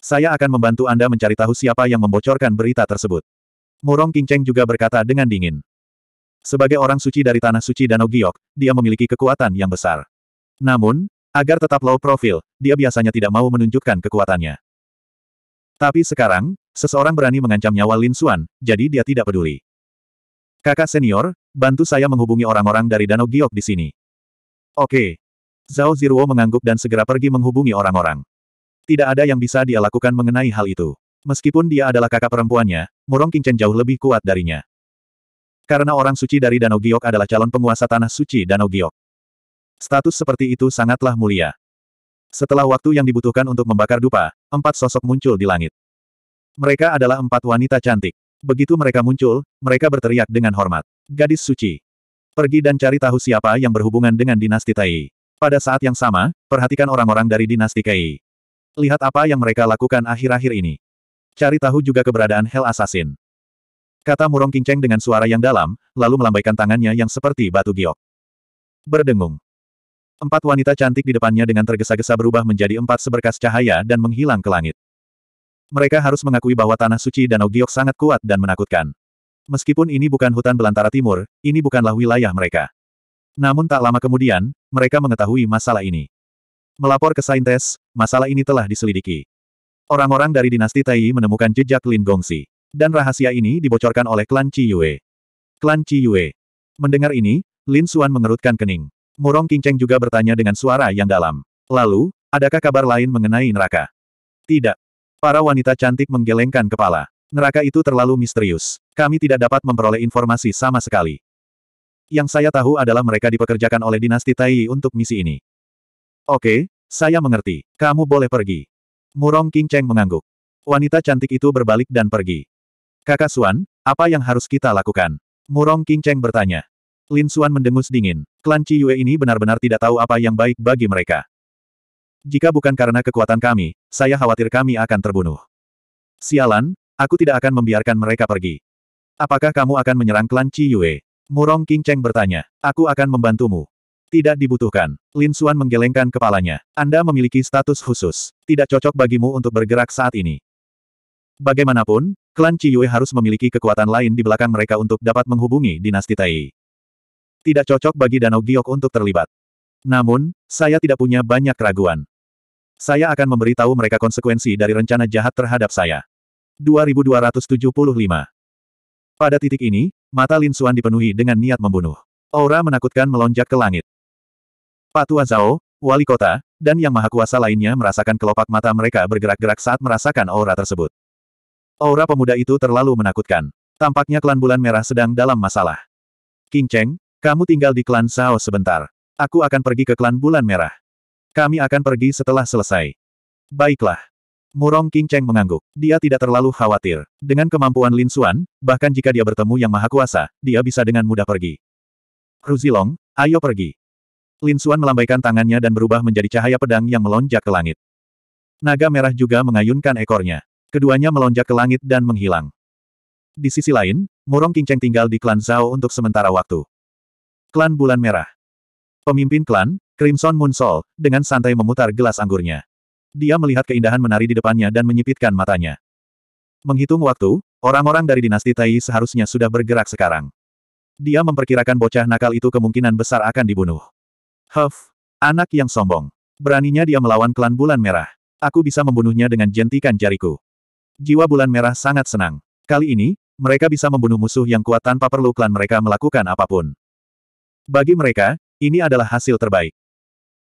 Saya akan membantu Anda mencari tahu siapa yang membocorkan berita tersebut. Murong Qingcheng juga berkata dengan dingin. Sebagai orang suci dari tanah suci Danau Giok, dia memiliki kekuatan yang besar. Namun, Agar tetap low profil, dia biasanya tidak mau menunjukkan kekuatannya. Tapi sekarang, seseorang berani mengancam nyawa Lin Xuan, jadi dia tidak peduli. Kakak senior, bantu saya menghubungi orang-orang dari Danau Giok di sini. Oke. Zhao Ziruo mengangguk dan segera pergi menghubungi orang-orang. Tidak ada yang bisa dia lakukan mengenai hal itu. Meskipun dia adalah kakak perempuannya, Murong Qingchen jauh lebih kuat darinya. Karena orang suci dari Danau Giok adalah calon penguasa tanah suci Danau Giok. Status seperti itu sangatlah mulia. Setelah waktu yang dibutuhkan untuk membakar dupa, empat sosok muncul di langit. Mereka adalah empat wanita cantik. Begitu mereka muncul, mereka berteriak dengan hormat. Gadis suci. Pergi dan cari tahu siapa yang berhubungan dengan dinasti Tai. Pada saat yang sama, perhatikan orang-orang dari dinasti Kai. Lihat apa yang mereka lakukan akhir-akhir ini. Cari tahu juga keberadaan Hell Assassin. Kata Murong Kinceng dengan suara yang dalam, lalu melambaikan tangannya yang seperti batu giok. Berdengung. Empat wanita cantik di depannya dengan tergesa-gesa berubah menjadi empat seberkas cahaya dan menghilang ke langit. Mereka harus mengakui bahwa Tanah Suci Danau Giok sangat kuat dan menakutkan. Meskipun ini bukan hutan belantara timur, ini bukanlah wilayah mereka. Namun tak lama kemudian, mereka mengetahui masalah ini. Melapor ke Saintes, masalah ini telah diselidiki. Orang-orang dari dinasti Tai menemukan jejak Lin Gongsi. Dan rahasia ini dibocorkan oleh klan Chi Yue. Klan Chi Yue. Mendengar ini, Lin Xuan mengerutkan kening. Murong Kingceng juga bertanya dengan suara yang dalam. Lalu, adakah kabar lain mengenai neraka? Tidak. Para wanita cantik menggelengkan kepala. Neraka itu terlalu misterius. Kami tidak dapat memperoleh informasi sama sekali. Yang saya tahu adalah mereka dipekerjakan oleh dinasti Tai untuk misi ini. Oke, saya mengerti. Kamu boleh pergi. Murong King mengangguk. Wanita cantik itu berbalik dan pergi. Kakak Suan, apa yang harus kita lakukan? Murong King bertanya. Lin Xuan mendengus dingin. Klan Qi Yue ini benar-benar tidak tahu apa yang baik bagi mereka. Jika bukan karena kekuatan kami, saya khawatir kami akan terbunuh. Sialan, aku tidak akan membiarkan mereka pergi. Apakah kamu akan menyerang klan Qi Yue? Murong King Cheng bertanya. Aku akan membantumu. Tidak dibutuhkan. Lin Xuan menggelengkan kepalanya. Anda memiliki status khusus. Tidak cocok bagimu untuk bergerak saat ini. Bagaimanapun, klan Qi Yue harus memiliki kekuatan lain di belakang mereka untuk dapat menghubungi dinasti Tai tidak cocok bagi Danau Giok untuk terlibat. Namun, saya tidak punya banyak keraguan. Saya akan memberitahu mereka konsekuensi dari rencana jahat terhadap saya. 2275 Pada titik ini, mata Lin Xuan dipenuhi dengan niat membunuh. Aura menakutkan melonjak ke langit. Patua Zhao, wali kota, dan yang maha kuasa lainnya merasakan kelopak mata mereka bergerak-gerak saat merasakan aura tersebut. Aura pemuda itu terlalu menakutkan. Tampaknya klan bulan merah sedang dalam masalah. King Cheng, kamu tinggal di klan Zhao sebentar. Aku akan pergi ke klan Bulan Merah. Kami akan pergi setelah selesai. Baiklah. Murong King Cheng mengangguk. Dia tidak terlalu khawatir. Dengan kemampuan Lin Xuan, bahkan jika dia bertemu yang maha kuasa, dia bisa dengan mudah pergi. Ruzilong, ayo pergi. Lin Xuan melambaikan tangannya dan berubah menjadi cahaya pedang yang melonjak ke langit. Naga merah juga mengayunkan ekornya. Keduanya melonjak ke langit dan menghilang. Di sisi lain, Murong King Cheng tinggal di klan Zhao untuk sementara waktu. Klan Bulan Merah. Pemimpin klan, Crimson Moon Soul, dengan santai memutar gelas anggurnya. Dia melihat keindahan menari di depannya dan menyipitkan matanya. Menghitung waktu, orang-orang dari dinasti Tai seharusnya sudah bergerak sekarang. Dia memperkirakan bocah nakal itu kemungkinan besar akan dibunuh. Huff, anak yang sombong. Beraninya dia melawan klan Bulan Merah. Aku bisa membunuhnya dengan jentikan jariku. Jiwa Bulan Merah sangat senang. Kali ini, mereka bisa membunuh musuh yang kuat tanpa perlu klan mereka melakukan apapun. Bagi mereka, ini adalah hasil terbaik.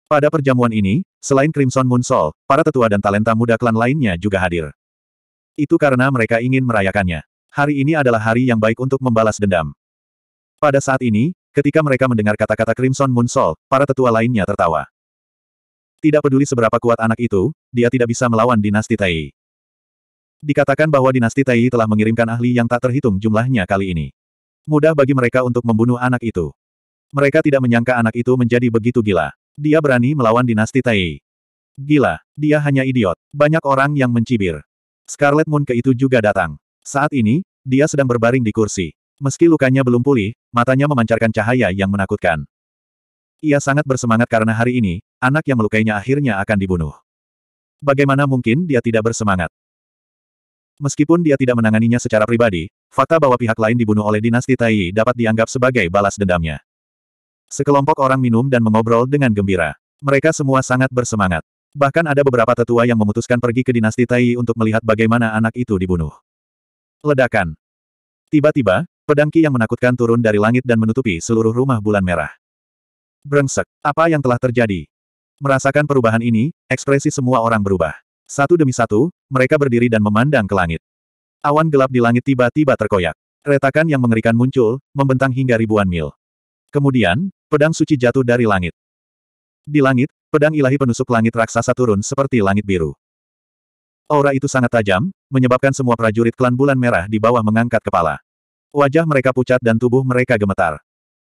Pada perjamuan ini, selain Crimson Moon Soul, para tetua dan talenta muda klan lainnya juga hadir. Itu karena mereka ingin merayakannya. Hari ini adalah hari yang baik untuk membalas dendam. Pada saat ini, ketika mereka mendengar kata-kata Crimson Moon Soul, para tetua lainnya tertawa. Tidak peduli seberapa kuat anak itu, dia tidak bisa melawan dinasti Tai. Dikatakan bahwa dinasti Tai telah mengirimkan ahli yang tak terhitung jumlahnya kali ini. Mudah bagi mereka untuk membunuh anak itu. Mereka tidak menyangka anak itu menjadi begitu gila. Dia berani melawan dinasti Tai. Gila, dia hanya idiot. Banyak orang yang mencibir. Scarlet Moon ke itu juga datang. Saat ini, dia sedang berbaring di kursi. Meski lukanya belum pulih, matanya memancarkan cahaya yang menakutkan. Ia sangat bersemangat karena hari ini, anak yang melukainya akhirnya akan dibunuh. Bagaimana mungkin dia tidak bersemangat? Meskipun dia tidak menanganinya secara pribadi, fakta bahwa pihak lain dibunuh oleh dinasti Tai dapat dianggap sebagai balas dendamnya. Sekelompok orang minum dan mengobrol dengan gembira. Mereka semua sangat bersemangat. Bahkan ada beberapa tetua yang memutuskan pergi ke dinasti Tai untuk melihat bagaimana anak itu dibunuh. Ledakan. Tiba-tiba, pedangki yang menakutkan turun dari langit dan menutupi seluruh rumah bulan merah. Brengsek, apa yang telah terjadi? Merasakan perubahan ini, ekspresi semua orang berubah. Satu demi satu, mereka berdiri dan memandang ke langit. Awan gelap di langit tiba-tiba terkoyak. Retakan yang mengerikan muncul, membentang hingga ribuan mil. Kemudian, Pedang suci jatuh dari langit. Di langit, pedang ilahi penusuk langit raksasa turun seperti langit biru. Aura itu sangat tajam, menyebabkan semua prajurit klan bulan merah di bawah mengangkat kepala. Wajah mereka pucat dan tubuh mereka gemetar.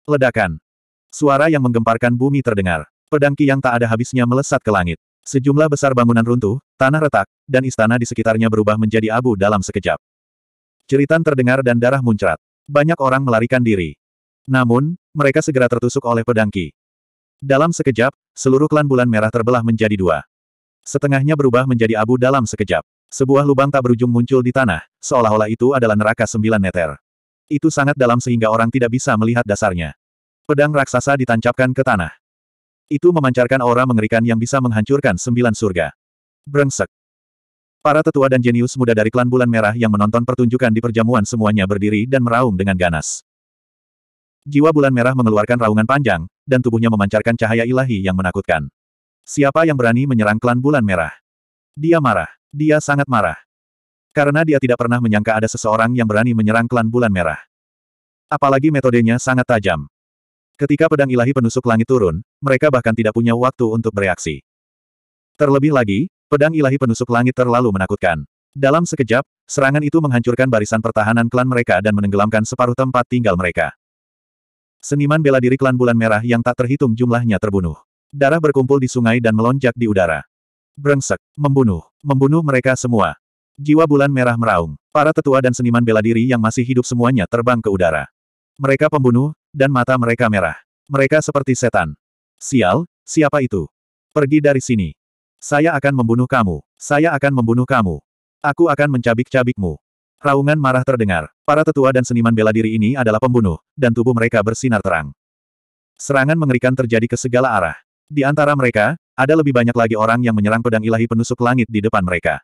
Ledakan. Suara yang menggemparkan bumi terdengar. Pedang Ki yang tak ada habisnya melesat ke langit. Sejumlah besar bangunan runtuh, tanah retak, dan istana di sekitarnya berubah menjadi abu dalam sekejap. Ceritan terdengar dan darah muncrat. Banyak orang melarikan diri. Namun, mereka segera tertusuk oleh pedangki. Dalam sekejap, seluruh klan bulan merah terbelah menjadi dua. Setengahnya berubah menjadi abu dalam sekejap. Sebuah lubang tak berujung muncul di tanah, seolah-olah itu adalah neraka sembilan meter. Itu sangat dalam sehingga orang tidak bisa melihat dasarnya. Pedang raksasa ditancapkan ke tanah. Itu memancarkan aura mengerikan yang bisa menghancurkan sembilan surga. Brengsek. Para tetua dan jenius muda dari klan Bulan Merah yang menonton pertunjukan di perjamuan semuanya berdiri dan meraung dengan ganas. Jiwa bulan merah mengeluarkan raungan panjang, dan tubuhnya memancarkan cahaya ilahi yang menakutkan. Siapa yang berani menyerang klan bulan merah? Dia marah. Dia sangat marah. Karena dia tidak pernah menyangka ada seseorang yang berani menyerang klan bulan merah. Apalagi metodenya sangat tajam. Ketika pedang ilahi penusuk langit turun, mereka bahkan tidak punya waktu untuk bereaksi. Terlebih lagi, pedang ilahi penusuk langit terlalu menakutkan. Dalam sekejap, serangan itu menghancurkan barisan pertahanan klan mereka dan menenggelamkan separuh tempat tinggal mereka. Seniman bela diri klan Bulan Merah yang tak terhitung jumlahnya terbunuh. Darah berkumpul di sungai dan melonjak di udara. Brengsek, membunuh, membunuh mereka semua. Jiwa Bulan Merah meraung. Para tetua dan seniman bela diri yang masih hidup semuanya terbang ke udara. Mereka pembunuh, dan mata mereka merah. Mereka seperti setan. Sial, siapa itu? Pergi dari sini. Saya akan membunuh kamu. Saya akan membunuh kamu. Aku akan mencabik-cabikmu. Raungan marah terdengar. Para tetua dan seniman bela diri ini adalah pembunuh, dan tubuh mereka bersinar terang. Serangan mengerikan terjadi ke segala arah. Di antara mereka, ada lebih banyak lagi orang yang menyerang pedang ilahi penusuk langit di depan mereka.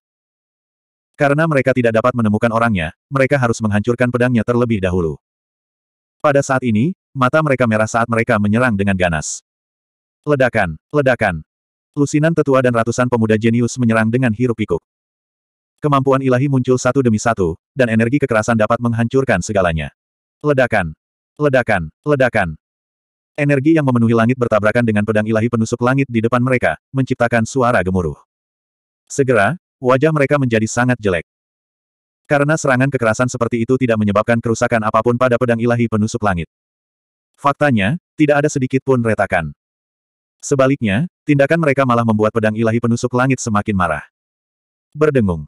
Karena mereka tidak dapat menemukan orangnya, mereka harus menghancurkan pedangnya terlebih dahulu. Pada saat ini, mata mereka merah saat mereka menyerang dengan ganas. Ledakan, ledakan. Lusinan tetua dan ratusan pemuda jenius menyerang dengan hiruk pikuk. Kemampuan ilahi muncul satu demi satu, dan energi kekerasan dapat menghancurkan segalanya. Ledakan! Ledakan! Ledakan! Energi yang memenuhi langit bertabrakan dengan pedang ilahi penusuk langit di depan mereka, menciptakan suara gemuruh. Segera, wajah mereka menjadi sangat jelek. Karena serangan kekerasan seperti itu tidak menyebabkan kerusakan apapun pada pedang ilahi penusuk langit. Faktanya, tidak ada sedikit pun retakan. Sebaliknya, tindakan mereka malah membuat pedang ilahi penusuk langit semakin marah. Berdengung.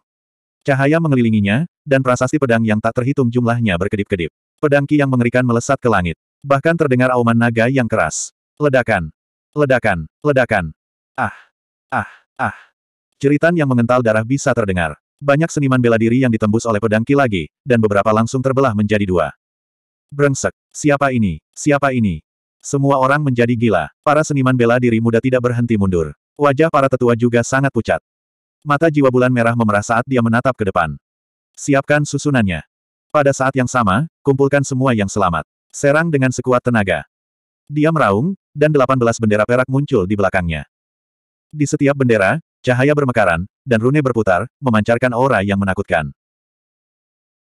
Cahaya mengelilinginya, dan prasasti pedang yang tak terhitung jumlahnya berkedip-kedip. Pedang Ki yang mengerikan melesat ke langit. Bahkan terdengar auman naga yang keras. Ledakan! Ledakan! Ledakan! Ah! Ah! Ah! Jeritan yang mengental darah bisa terdengar. Banyak seniman bela diri yang ditembus oleh pedang Ki lagi, dan beberapa langsung terbelah menjadi dua. Brengsek! Siapa ini? Siapa ini? Semua orang menjadi gila. Para seniman bela diri muda tidak berhenti mundur. Wajah para tetua juga sangat pucat. Mata jiwa bulan merah memerah saat dia menatap ke depan. Siapkan susunannya. Pada saat yang sama, kumpulkan semua yang selamat. Serang dengan sekuat tenaga. Dia meraung, dan 18 bendera perak muncul di belakangnya. Di setiap bendera, cahaya bermekaran, dan rune berputar, memancarkan aura yang menakutkan.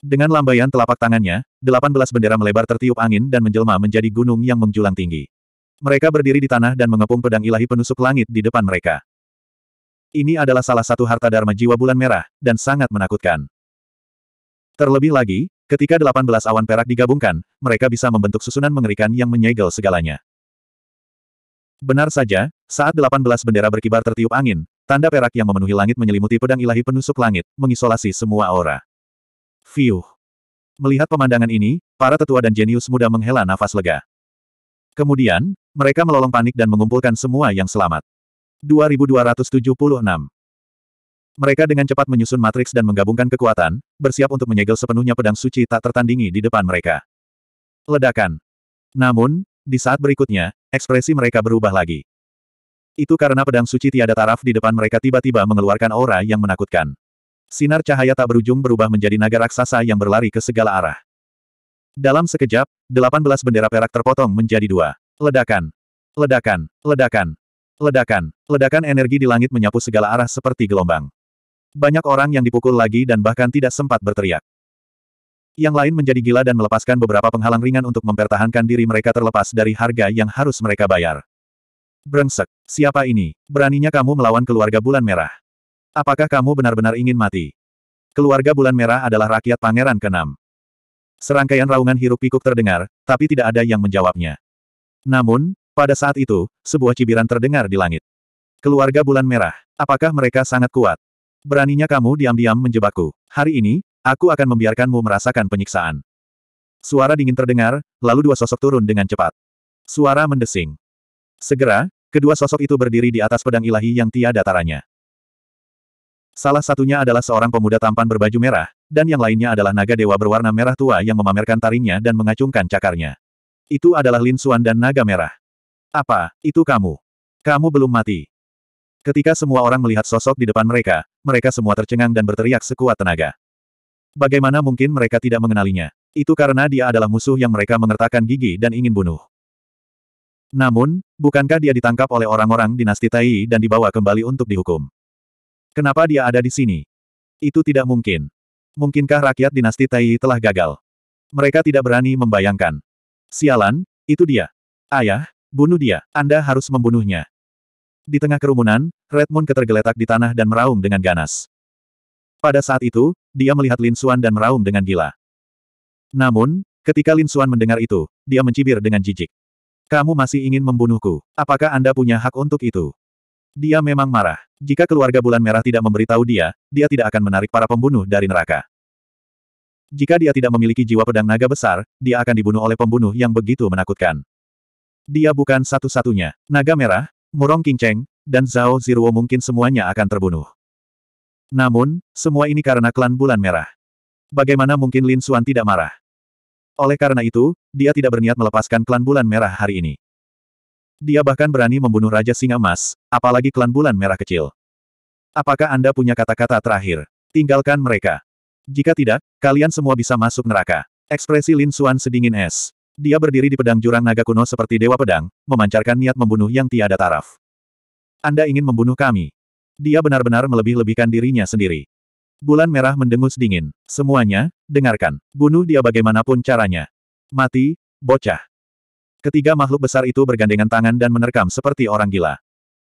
Dengan lambaian telapak tangannya, 18 bendera melebar tertiup angin dan menjelma menjadi gunung yang menjulang tinggi. Mereka berdiri di tanah dan mengepung pedang ilahi penusuk langit di depan mereka. Ini adalah salah satu harta Dharma jiwa bulan merah, dan sangat menakutkan. Terlebih lagi, ketika 18 awan perak digabungkan, mereka bisa membentuk susunan mengerikan yang menyegel segalanya. Benar saja, saat 18 bendera berkibar tertiup angin, tanda perak yang memenuhi langit menyelimuti pedang ilahi penusuk langit, mengisolasi semua aura. Fiuh! Melihat pemandangan ini, para tetua dan jenius muda menghela nafas lega. Kemudian, mereka melolong panik dan mengumpulkan semua yang selamat. 2276. Mereka dengan cepat menyusun matriks dan menggabungkan kekuatan, bersiap untuk menyegel sepenuhnya pedang suci tak tertandingi di depan mereka. Ledakan. Namun, di saat berikutnya, ekspresi mereka berubah lagi. Itu karena pedang suci tiada taraf di depan mereka tiba-tiba mengeluarkan aura yang menakutkan. Sinar cahaya tak berujung berubah menjadi naga raksasa yang berlari ke segala arah. Dalam sekejap, 18 bendera perak terpotong menjadi dua. Ledakan. Ledakan. Ledakan. Ledakan. Ledakan energi di langit menyapu segala arah seperti gelombang. Banyak orang yang dipukul lagi dan bahkan tidak sempat berteriak. Yang lain menjadi gila dan melepaskan beberapa penghalang ringan untuk mempertahankan diri mereka terlepas dari harga yang harus mereka bayar. Brengsek, siapa ini? Beraninya kamu melawan keluarga bulan merah. Apakah kamu benar-benar ingin mati? Keluarga bulan merah adalah rakyat pangeran Keenam. Serangkaian raungan hiruk pikuk terdengar, tapi tidak ada yang menjawabnya. Namun, pada saat itu, sebuah cibiran terdengar di langit. Keluarga bulan merah, apakah mereka sangat kuat? Beraninya kamu diam-diam menjebakku. Hari ini, aku akan membiarkanmu merasakan penyiksaan. Suara dingin terdengar, lalu dua sosok turun dengan cepat. Suara mendesing. Segera, kedua sosok itu berdiri di atas pedang ilahi yang tiada taranya. Salah satunya adalah seorang pemuda tampan berbaju merah, dan yang lainnya adalah naga dewa berwarna merah tua yang memamerkan taringnya dan mengacungkan cakarnya. Itu adalah Lin Xuan dan naga merah. Apa, itu kamu? Kamu belum mati. Ketika semua orang melihat sosok di depan mereka, mereka semua tercengang dan berteriak sekuat tenaga. Bagaimana mungkin mereka tidak mengenalinya? Itu karena dia adalah musuh yang mereka mengertakkan gigi dan ingin bunuh. Namun, bukankah dia ditangkap oleh orang-orang dinasti Tai dan dibawa kembali untuk dihukum? Kenapa dia ada di sini? Itu tidak mungkin. Mungkinkah rakyat dinasti Tai telah gagal? Mereka tidak berani membayangkan. Sialan, itu dia. Ayah, Bunuh dia, Anda harus membunuhnya. Di tengah kerumunan, Redmond Moon ketergeletak di tanah dan meraung dengan ganas. Pada saat itu, dia melihat Lin Xuan dan meraung dengan gila. Namun, ketika Lin Xuan mendengar itu, dia mencibir dengan jijik. Kamu masih ingin membunuhku. Apakah Anda punya hak untuk itu? Dia memang marah. Jika keluarga Bulan Merah tidak memberitahu dia, dia tidak akan menarik para pembunuh dari neraka. Jika dia tidak memiliki jiwa pedang naga besar, dia akan dibunuh oleh pembunuh yang begitu menakutkan. Dia bukan satu-satunya. Naga Merah, Murong Kingcheng, dan Zhao Ziruo mungkin semuanya akan terbunuh. Namun, semua ini karena klan Bulan Merah. Bagaimana mungkin Lin Xuan tidak marah? Oleh karena itu, dia tidak berniat melepaskan klan Bulan Merah hari ini. Dia bahkan berani membunuh Raja Singa Emas, apalagi klan Bulan Merah kecil. Apakah Anda punya kata-kata terakhir? Tinggalkan mereka. Jika tidak, kalian semua bisa masuk neraka. Ekspresi Lin Xuan sedingin es. Dia berdiri di pedang jurang naga kuno seperti dewa pedang, memancarkan niat membunuh yang tiada taraf. Anda ingin membunuh kami. Dia benar-benar melebih-lebihkan dirinya sendiri. Bulan merah mendengus dingin. Semuanya, dengarkan. Bunuh dia bagaimanapun caranya. Mati, bocah. Ketiga makhluk besar itu bergandengan tangan dan menerkam seperti orang gila.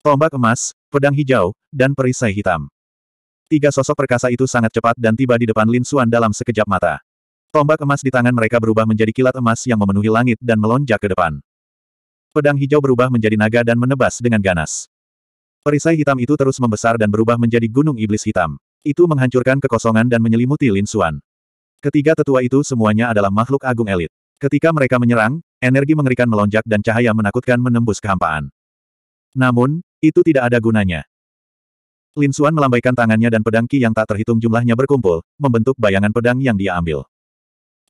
Tombak emas, pedang hijau, dan perisai hitam. Tiga sosok perkasa itu sangat cepat dan tiba di depan Lin Xuan dalam sekejap mata. Tombak emas di tangan mereka berubah menjadi kilat emas yang memenuhi langit dan melonjak ke depan. Pedang hijau berubah menjadi naga dan menebas dengan ganas. Perisai hitam itu terus membesar dan berubah menjadi gunung iblis hitam. Itu menghancurkan kekosongan dan menyelimuti Lin Xuan. Ketiga tetua itu semuanya adalah makhluk agung elit. Ketika mereka menyerang, energi mengerikan melonjak dan cahaya menakutkan menembus kehampaan. Namun, itu tidak ada gunanya. Lin Xuan melambaikan tangannya dan pedang Qi yang tak terhitung jumlahnya berkumpul, membentuk bayangan pedang yang dia ambil.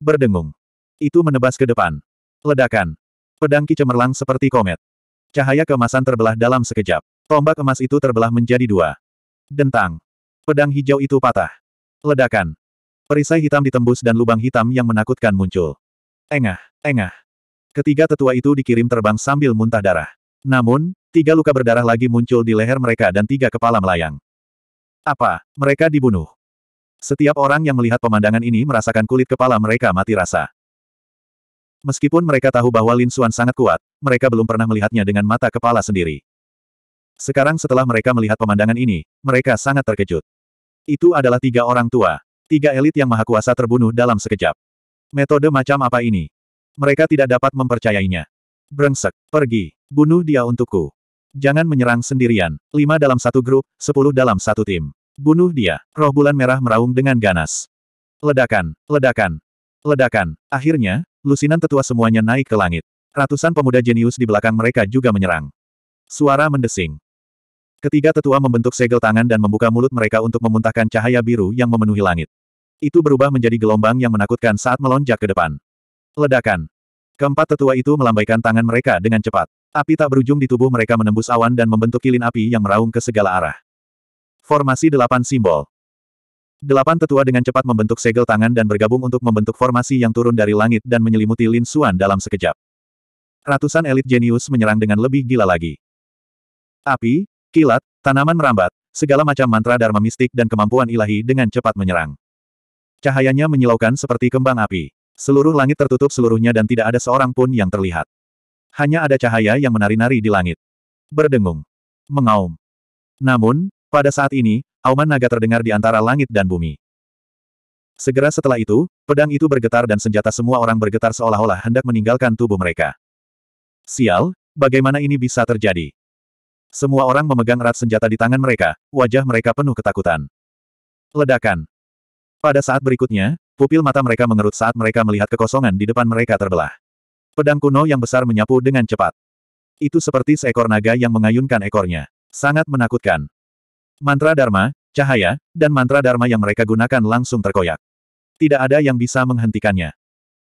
Berdengung. Itu menebas ke depan. Ledakan. Pedang Ki cemerlang seperti komet. Cahaya kemasan terbelah dalam sekejap. Tombak emas itu terbelah menjadi dua. Dentang. Pedang hijau itu patah. Ledakan. Perisai hitam ditembus dan lubang hitam yang menakutkan muncul. Engah, engah. Ketiga tetua itu dikirim terbang sambil muntah darah. Namun, tiga luka berdarah lagi muncul di leher mereka dan tiga kepala melayang. Apa, mereka dibunuh? Setiap orang yang melihat pemandangan ini merasakan kulit kepala mereka mati rasa. Meskipun mereka tahu bahwa Lin Xuan sangat kuat, mereka belum pernah melihatnya dengan mata kepala sendiri. Sekarang setelah mereka melihat pemandangan ini, mereka sangat terkejut. Itu adalah tiga orang tua. Tiga elit yang maha kuasa terbunuh dalam sekejap. Metode macam apa ini? Mereka tidak dapat mempercayainya. Brengsek, pergi, bunuh dia untukku. Jangan menyerang sendirian, lima dalam satu grup, sepuluh dalam satu tim. Bunuh dia. Roh bulan merah meraung dengan ganas. Ledakan, ledakan, ledakan. Akhirnya, lusinan tetua semuanya naik ke langit. Ratusan pemuda jenius di belakang mereka juga menyerang. Suara mendesing. Ketiga tetua membentuk segel tangan dan membuka mulut mereka untuk memuntahkan cahaya biru yang memenuhi langit. Itu berubah menjadi gelombang yang menakutkan saat melonjak ke depan. Ledakan. Keempat tetua itu melambaikan tangan mereka dengan cepat. Api tak berujung di tubuh mereka menembus awan dan membentuk kilin api yang meraung ke segala arah. Formasi delapan simbol. Delapan tetua dengan cepat membentuk segel tangan dan bergabung untuk membentuk formasi yang turun dari langit dan menyelimuti Lin Xuan dalam sekejap. Ratusan elit jenius menyerang dengan lebih gila lagi. Api, kilat, tanaman merambat, segala macam mantra dharma mistik dan kemampuan ilahi dengan cepat menyerang. Cahayanya menyilaukan seperti kembang api. Seluruh langit tertutup seluruhnya dan tidak ada seorang pun yang terlihat. Hanya ada cahaya yang menari-nari di langit. Berdengung. Mengaum. Namun, pada saat ini, auman naga terdengar di antara langit dan bumi. Segera setelah itu, pedang itu bergetar dan senjata semua orang bergetar seolah-olah hendak meninggalkan tubuh mereka. Sial, bagaimana ini bisa terjadi? Semua orang memegang erat senjata di tangan mereka, wajah mereka penuh ketakutan. Ledakan. Pada saat berikutnya, pupil mata mereka mengerut saat mereka melihat kekosongan di depan mereka terbelah. Pedang kuno yang besar menyapu dengan cepat. Itu seperti seekor naga yang mengayunkan ekornya. Sangat menakutkan. Mantra Dharma, cahaya, dan mantra Dharma yang mereka gunakan langsung terkoyak. Tidak ada yang bisa menghentikannya.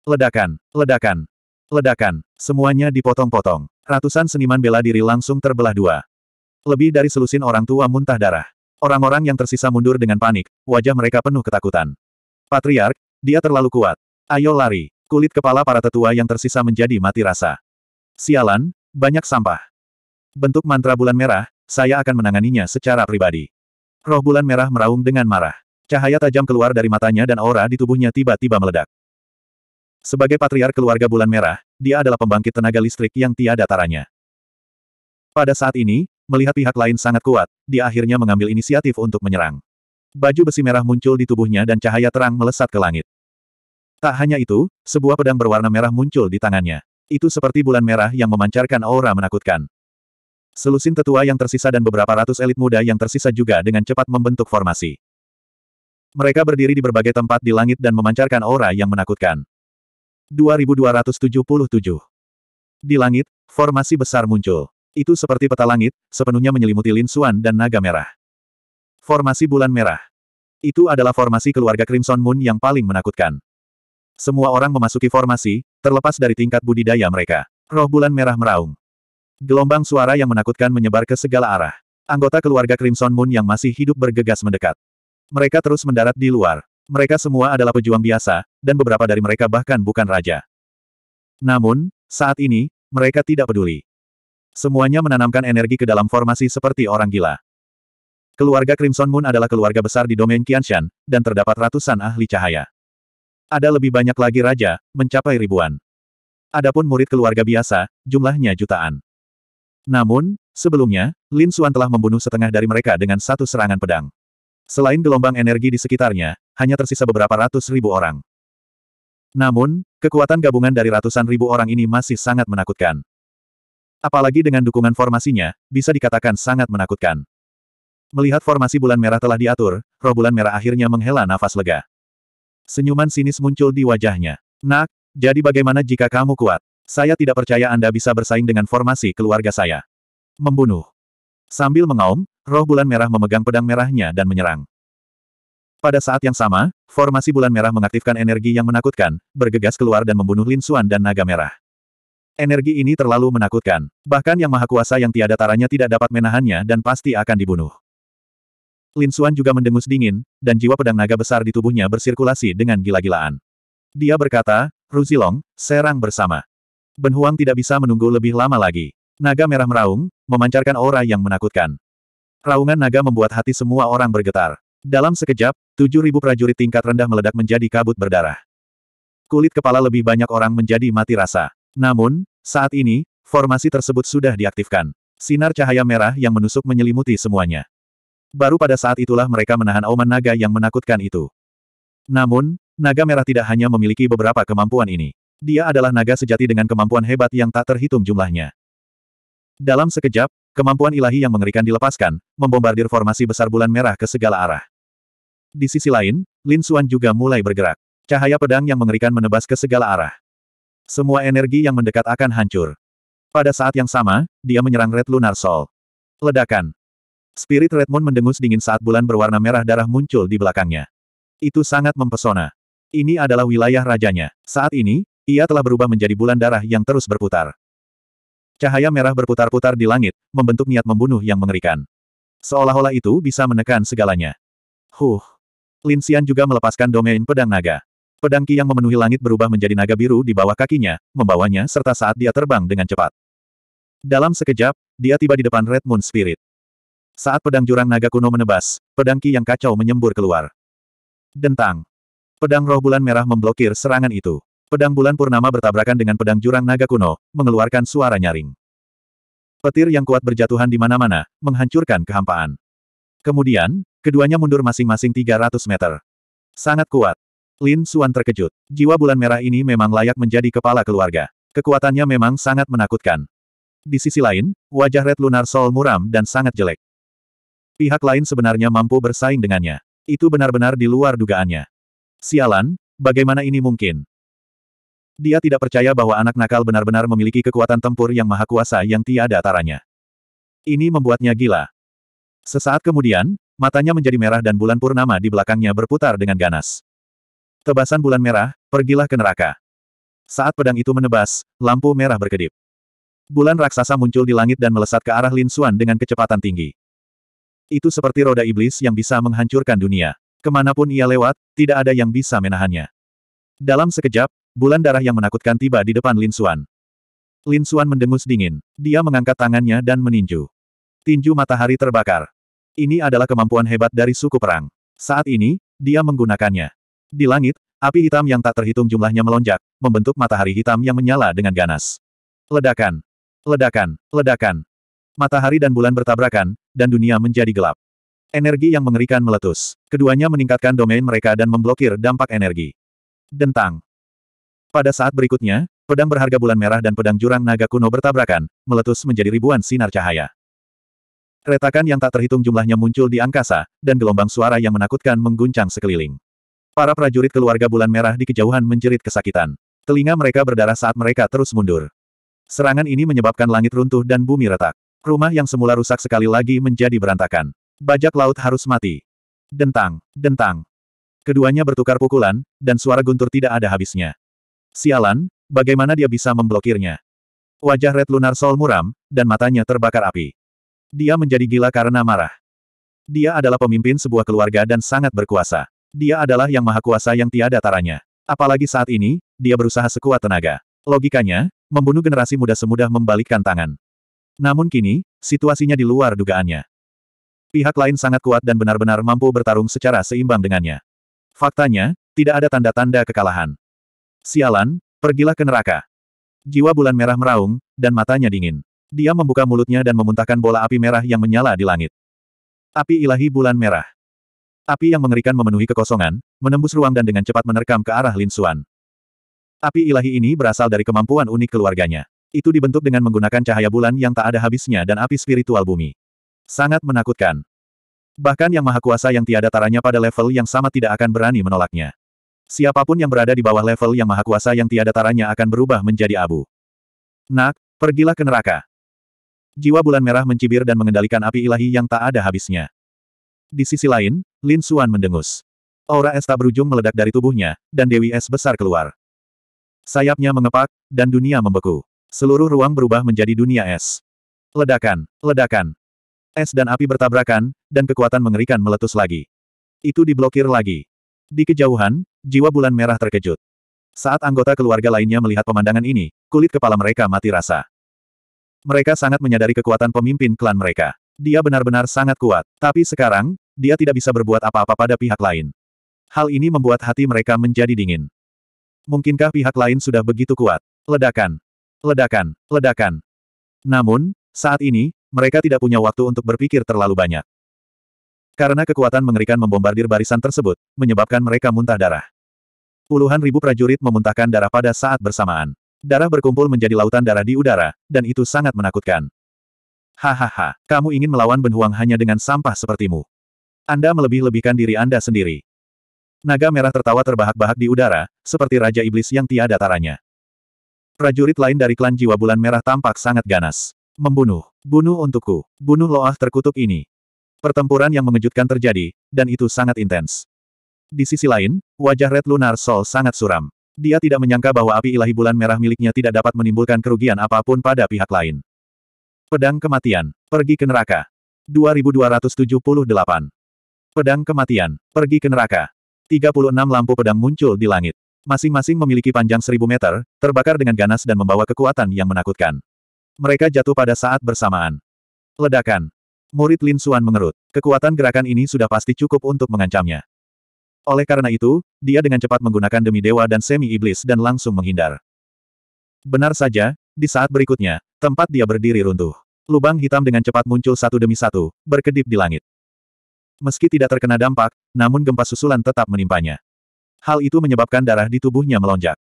Ledakan, ledakan, ledakan, semuanya dipotong-potong. Ratusan seniman bela diri langsung terbelah dua. Lebih dari selusin orang tua muntah darah. Orang-orang yang tersisa mundur dengan panik, wajah mereka penuh ketakutan. Patriark, dia terlalu kuat. Ayo lari. Kulit kepala para tetua yang tersisa menjadi mati rasa. Sialan, banyak sampah. Bentuk mantra bulan merah, saya akan menanganinya secara pribadi. Roh bulan merah meraung dengan marah. Cahaya tajam keluar dari matanya dan aura di tubuhnya tiba-tiba meledak. Sebagai patriark keluarga bulan merah, dia adalah pembangkit tenaga listrik yang tiada taranya. Pada saat ini, melihat pihak lain sangat kuat, dia akhirnya mengambil inisiatif untuk menyerang. Baju besi merah muncul di tubuhnya dan cahaya terang melesat ke langit. Tak hanya itu, sebuah pedang berwarna merah muncul di tangannya. Itu seperti bulan merah yang memancarkan aura menakutkan. Selusin tetua yang tersisa dan beberapa ratus elit muda yang tersisa juga dengan cepat membentuk formasi. Mereka berdiri di berbagai tempat di langit dan memancarkan aura yang menakutkan. 2277 Di langit, formasi besar muncul. Itu seperti peta langit, sepenuhnya menyelimuti Lin Xuan dan naga merah. Formasi bulan merah. Itu adalah formasi keluarga Crimson Moon yang paling menakutkan. Semua orang memasuki formasi, terlepas dari tingkat budidaya mereka. Roh bulan merah meraung. Gelombang suara yang menakutkan menyebar ke segala arah. Anggota keluarga Crimson Moon yang masih hidup bergegas mendekat. Mereka terus mendarat di luar. Mereka semua adalah pejuang biasa, dan beberapa dari mereka bahkan bukan raja. Namun, saat ini, mereka tidak peduli. Semuanya menanamkan energi ke dalam formasi seperti orang gila. Keluarga Crimson Moon adalah keluarga besar di domain Qianshan, dan terdapat ratusan ahli cahaya. Ada lebih banyak lagi raja, mencapai ribuan. Adapun murid keluarga biasa, jumlahnya jutaan. Namun, sebelumnya, Lin Xuan telah membunuh setengah dari mereka dengan satu serangan pedang. Selain gelombang energi di sekitarnya, hanya tersisa beberapa ratus ribu orang. Namun, kekuatan gabungan dari ratusan ribu orang ini masih sangat menakutkan. Apalagi dengan dukungan formasinya, bisa dikatakan sangat menakutkan. Melihat formasi bulan merah telah diatur, roh bulan merah akhirnya menghela nafas lega. Senyuman sinis muncul di wajahnya. Nak, jadi bagaimana jika kamu kuat? Saya tidak percaya Anda bisa bersaing dengan formasi keluarga saya. Membunuh. Sambil mengaum, roh bulan merah memegang pedang merahnya dan menyerang. Pada saat yang sama, formasi bulan merah mengaktifkan energi yang menakutkan, bergegas keluar dan membunuh Lin Suan dan naga merah. Energi ini terlalu menakutkan. Bahkan yang maha kuasa yang tiada taranya tidak dapat menahannya dan pasti akan dibunuh. Lin Suan juga mendengus dingin, dan jiwa pedang naga besar di tubuhnya bersirkulasi dengan gila-gilaan. Dia berkata, Ruzilong, serang bersama. Ben Huang tidak bisa menunggu lebih lama lagi. Naga merah meraung, memancarkan aura yang menakutkan. Raungan naga membuat hati semua orang bergetar. Dalam sekejap, 7.000 prajurit tingkat rendah meledak menjadi kabut berdarah. Kulit kepala lebih banyak orang menjadi mati rasa. Namun, saat ini, formasi tersebut sudah diaktifkan. Sinar cahaya merah yang menusuk menyelimuti semuanya. Baru pada saat itulah mereka menahan auman naga yang menakutkan itu. Namun, naga merah tidak hanya memiliki beberapa kemampuan ini. Dia adalah naga sejati dengan kemampuan hebat yang tak terhitung jumlahnya. Dalam sekejap, kemampuan ilahi yang mengerikan dilepaskan, membombardir formasi besar bulan merah ke segala arah. Di sisi lain, Lin Suan juga mulai bergerak. Cahaya pedang yang mengerikan menebas ke segala arah. Semua energi yang mendekat akan hancur. Pada saat yang sama, dia menyerang Red Lunar Soul. Ledakan. Spirit Red Moon mendengus dingin saat bulan berwarna merah darah muncul di belakangnya. Itu sangat mempesona. Ini adalah wilayah rajanya. Saat ini, ia telah berubah menjadi bulan darah yang terus berputar. Cahaya merah berputar-putar di langit, membentuk niat membunuh yang mengerikan. Seolah-olah itu bisa menekan segalanya. Huh. Lin Xian juga melepaskan domain pedang naga. Pedang Qi yang memenuhi langit berubah menjadi naga biru di bawah kakinya, membawanya serta saat dia terbang dengan cepat. Dalam sekejap, dia tiba di depan Red Moon Spirit. Saat pedang jurang naga kuno menebas, pedang Qi yang kacau menyembur keluar. Dentang. Pedang roh bulan merah memblokir serangan itu. Pedang bulan purnama bertabrakan dengan pedang jurang naga kuno, mengeluarkan suara nyaring. Petir yang kuat berjatuhan di mana-mana, menghancurkan kehampaan. Kemudian, keduanya mundur masing-masing 300 meter. Sangat kuat. Lin Suan terkejut. Jiwa bulan merah ini memang layak menjadi kepala keluarga. Kekuatannya memang sangat menakutkan. Di sisi lain, wajah Red Lunar Sol muram dan sangat jelek. Pihak lain sebenarnya mampu bersaing dengannya. Itu benar-benar di luar dugaannya. Sialan, bagaimana ini mungkin? Dia tidak percaya bahwa anak nakal benar-benar memiliki kekuatan tempur yang maha kuasa yang tiada taranya. Ini membuatnya gila. Sesaat kemudian, matanya menjadi merah dan bulan purnama di belakangnya berputar dengan ganas. Tebasan bulan merah, pergilah ke neraka. Saat pedang itu menebas, lampu merah berkedip. Bulan raksasa muncul di langit dan melesat ke arah Lin Xuan dengan kecepatan tinggi. Itu seperti roda iblis yang bisa menghancurkan dunia. Kemanapun ia lewat, tidak ada yang bisa menahannya. Dalam sekejap, bulan darah yang menakutkan tiba di depan Lin Xuan. Lin Xuan mendengus dingin. Dia mengangkat tangannya dan meninju. Tinju matahari terbakar. Ini adalah kemampuan hebat dari suku perang. Saat ini, dia menggunakannya. Di langit, api hitam yang tak terhitung jumlahnya melonjak, membentuk matahari hitam yang menyala dengan ganas. Ledakan. Ledakan. Ledakan. Matahari dan bulan bertabrakan, dan dunia menjadi gelap. Energi yang mengerikan meletus. Keduanya meningkatkan domain mereka dan memblokir dampak energi. Dentang. Pada saat berikutnya, pedang berharga bulan merah dan pedang jurang naga kuno bertabrakan, meletus menjadi ribuan sinar cahaya. Retakan yang tak terhitung jumlahnya muncul di angkasa, dan gelombang suara yang menakutkan mengguncang sekeliling. Para prajurit keluarga bulan merah di kejauhan menjerit kesakitan. Telinga mereka berdarah saat mereka terus mundur. Serangan ini menyebabkan langit runtuh dan bumi retak. Rumah yang semula rusak sekali lagi menjadi berantakan. Bajak laut harus mati. Dentang, dentang. Keduanya bertukar pukulan, dan suara guntur tidak ada habisnya. Sialan, bagaimana dia bisa memblokirnya? Wajah Red Lunar Sol muram, dan matanya terbakar api. Dia menjadi gila karena marah. Dia adalah pemimpin sebuah keluarga dan sangat berkuasa. Dia adalah yang maha kuasa yang tiada taranya. Apalagi saat ini, dia berusaha sekuat tenaga. Logikanya, membunuh generasi muda semudah membalikkan tangan. Namun kini, situasinya di luar dugaannya. Pihak lain sangat kuat dan benar-benar mampu bertarung secara seimbang dengannya. Faktanya, tidak ada tanda-tanda kekalahan. Sialan, pergilah ke neraka. Jiwa bulan merah meraung, dan matanya dingin. Dia membuka mulutnya dan memuntahkan bola api merah yang menyala di langit. Api ilahi bulan merah. Api yang mengerikan memenuhi kekosongan, menembus ruang dan dengan cepat menerkam ke arah Lin Xuan. Api ilahi ini berasal dari kemampuan unik keluarganya. Itu dibentuk dengan menggunakan cahaya bulan yang tak ada habisnya dan api spiritual bumi. Sangat menakutkan. Bahkan yang maha kuasa yang tiada taranya pada level yang sama tidak akan berani menolaknya. Siapapun yang berada di bawah level yang maha kuasa yang tiada taranya akan berubah menjadi abu. Nak, pergilah ke neraka. Jiwa bulan merah mencibir dan mengendalikan api ilahi yang tak ada habisnya. Di sisi lain, Lin Suan mendengus. Aura es tak berujung meledak dari tubuhnya, dan Dewi Es besar keluar. Sayapnya mengepak, dan dunia membeku. Seluruh ruang berubah menjadi dunia es. Ledakan, ledakan. Es dan api bertabrakan, dan kekuatan mengerikan meletus lagi. Itu diblokir lagi. Di kejauhan, Jiwa bulan merah terkejut. Saat anggota keluarga lainnya melihat pemandangan ini, kulit kepala mereka mati rasa. Mereka sangat menyadari kekuatan pemimpin klan mereka. Dia benar-benar sangat kuat, tapi sekarang, dia tidak bisa berbuat apa-apa pada pihak lain. Hal ini membuat hati mereka menjadi dingin. Mungkinkah pihak lain sudah begitu kuat? Ledakan. Ledakan. Ledakan. Namun, saat ini, mereka tidak punya waktu untuk berpikir terlalu banyak. Karena kekuatan mengerikan membombardir barisan tersebut, menyebabkan mereka muntah darah. Puluhan ribu prajurit memuntahkan darah pada saat bersamaan. Darah berkumpul menjadi lautan darah di udara, dan itu sangat menakutkan. Hahaha, kamu ingin melawan benhuang hanya dengan sampah sepertimu. Anda melebih-lebihkan diri Anda sendiri. Naga merah tertawa terbahak-bahak di udara, seperti Raja Iblis yang tiada taranya. Prajurit lain dari klan jiwa bulan merah tampak sangat ganas. Membunuh. Bunuh untukku. Bunuh loah terkutuk ini. Pertempuran yang mengejutkan terjadi, dan itu sangat intens. Di sisi lain, wajah Red Lunar Sol sangat suram. Dia tidak menyangka bahwa api ilahi bulan merah miliknya tidak dapat menimbulkan kerugian apapun pada pihak lain. Pedang kematian, pergi ke neraka. 2278. Pedang kematian, pergi ke neraka. 36 lampu pedang muncul di langit. Masing-masing memiliki panjang 1000 meter, terbakar dengan ganas dan membawa kekuatan yang menakutkan. Mereka jatuh pada saat bersamaan. Ledakan, Murid Lin Suan mengerut. Kekuatan gerakan ini sudah pasti cukup untuk mengancamnya. Oleh karena itu, dia dengan cepat menggunakan demi dewa dan semi iblis dan langsung menghindar. Benar saja, di saat berikutnya, tempat dia berdiri runtuh. Lubang hitam dengan cepat muncul satu demi satu, berkedip di langit. Meski tidak terkena dampak, namun gempa susulan tetap menimpanya. Hal itu menyebabkan darah di tubuhnya melonjak.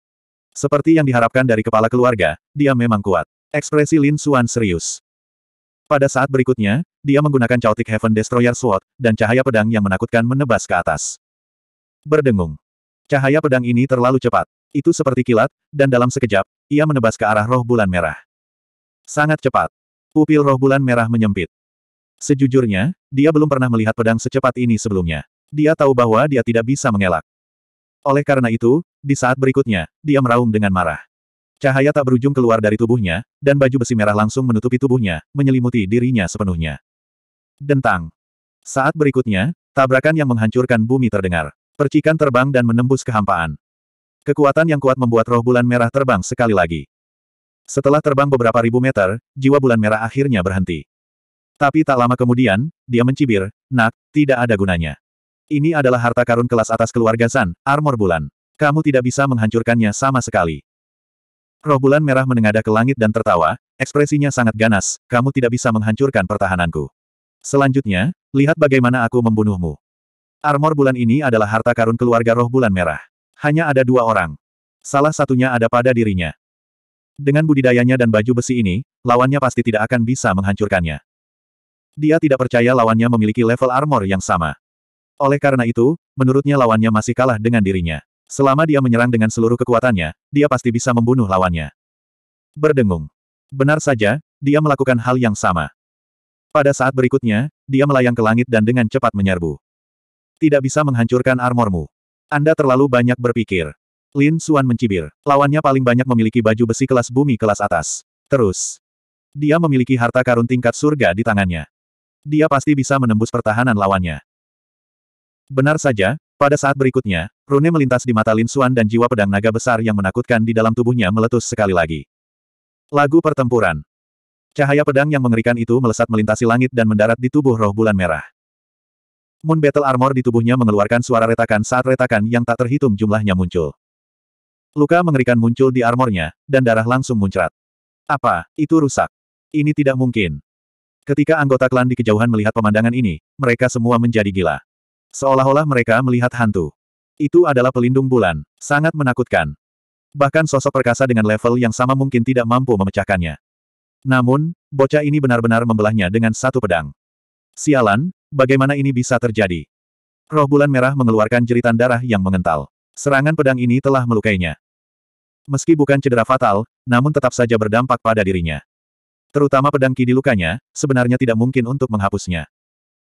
Seperti yang diharapkan dari kepala keluarga, dia memang kuat. Ekspresi Lin Suan serius. Pada saat berikutnya, dia menggunakan Chaotic Heaven Destroyer Sword, dan cahaya pedang yang menakutkan menebas ke atas. Berdengung. Cahaya pedang ini terlalu cepat. Itu seperti kilat, dan dalam sekejap, ia menebas ke arah roh bulan merah. Sangat cepat. Pupil roh bulan merah menyempit. Sejujurnya, dia belum pernah melihat pedang secepat ini sebelumnya. Dia tahu bahwa dia tidak bisa mengelak. Oleh karena itu, di saat berikutnya, dia meraung dengan marah. Cahaya tak berujung keluar dari tubuhnya, dan baju besi merah langsung menutupi tubuhnya, menyelimuti dirinya sepenuhnya. Dentang. Saat berikutnya, tabrakan yang menghancurkan bumi terdengar. Percikan terbang dan menembus kehampaan. Kekuatan yang kuat membuat roh bulan merah terbang sekali lagi. Setelah terbang beberapa ribu meter, jiwa bulan merah akhirnya berhenti. Tapi tak lama kemudian, dia mencibir, nak, tidak ada gunanya. Ini adalah harta karun kelas atas keluarga San, armor bulan. Kamu tidak bisa menghancurkannya sama sekali. Roh bulan merah menengadah ke langit dan tertawa, ekspresinya sangat ganas, kamu tidak bisa menghancurkan pertahananku. Selanjutnya, lihat bagaimana aku membunuhmu. Armor bulan ini adalah harta karun keluarga roh bulan merah. Hanya ada dua orang. Salah satunya ada pada dirinya. Dengan budidayanya dan baju besi ini, lawannya pasti tidak akan bisa menghancurkannya. Dia tidak percaya lawannya memiliki level armor yang sama. Oleh karena itu, menurutnya lawannya masih kalah dengan dirinya. Selama dia menyerang dengan seluruh kekuatannya, dia pasti bisa membunuh lawannya. Berdengung. Benar saja, dia melakukan hal yang sama. Pada saat berikutnya, dia melayang ke langit dan dengan cepat menyerbu. Tidak bisa menghancurkan armormu. Anda terlalu banyak berpikir. Lin Suan mencibir. Lawannya paling banyak memiliki baju besi kelas bumi kelas atas. Terus. Dia memiliki harta karun tingkat surga di tangannya. Dia pasti bisa menembus pertahanan lawannya. Benar saja, pada saat berikutnya, rune melintas di mata Lin Suan dan jiwa pedang naga besar yang menakutkan di dalam tubuhnya meletus sekali lagi. Lagu pertempuran. Cahaya pedang yang mengerikan itu melesat melintasi langit dan mendarat di tubuh roh bulan merah. Moon Battle Armor di tubuhnya mengeluarkan suara retakan saat retakan yang tak terhitung jumlahnya muncul. Luka mengerikan muncul di armornya, dan darah langsung muncrat. Apa, itu rusak? Ini tidak mungkin. Ketika anggota klan di kejauhan melihat pemandangan ini, mereka semua menjadi gila. Seolah-olah mereka melihat hantu. Itu adalah pelindung bulan, sangat menakutkan. Bahkan sosok perkasa dengan level yang sama mungkin tidak mampu memecahkannya. Namun, bocah ini benar-benar membelahnya dengan satu pedang. Sialan, bagaimana ini bisa terjadi? Roh bulan merah mengeluarkan jeritan darah yang mengental. Serangan pedang ini telah melukainya. Meski bukan cedera fatal, namun tetap saja berdampak pada dirinya. Terutama pedang ki di lukanya, sebenarnya tidak mungkin untuk menghapusnya.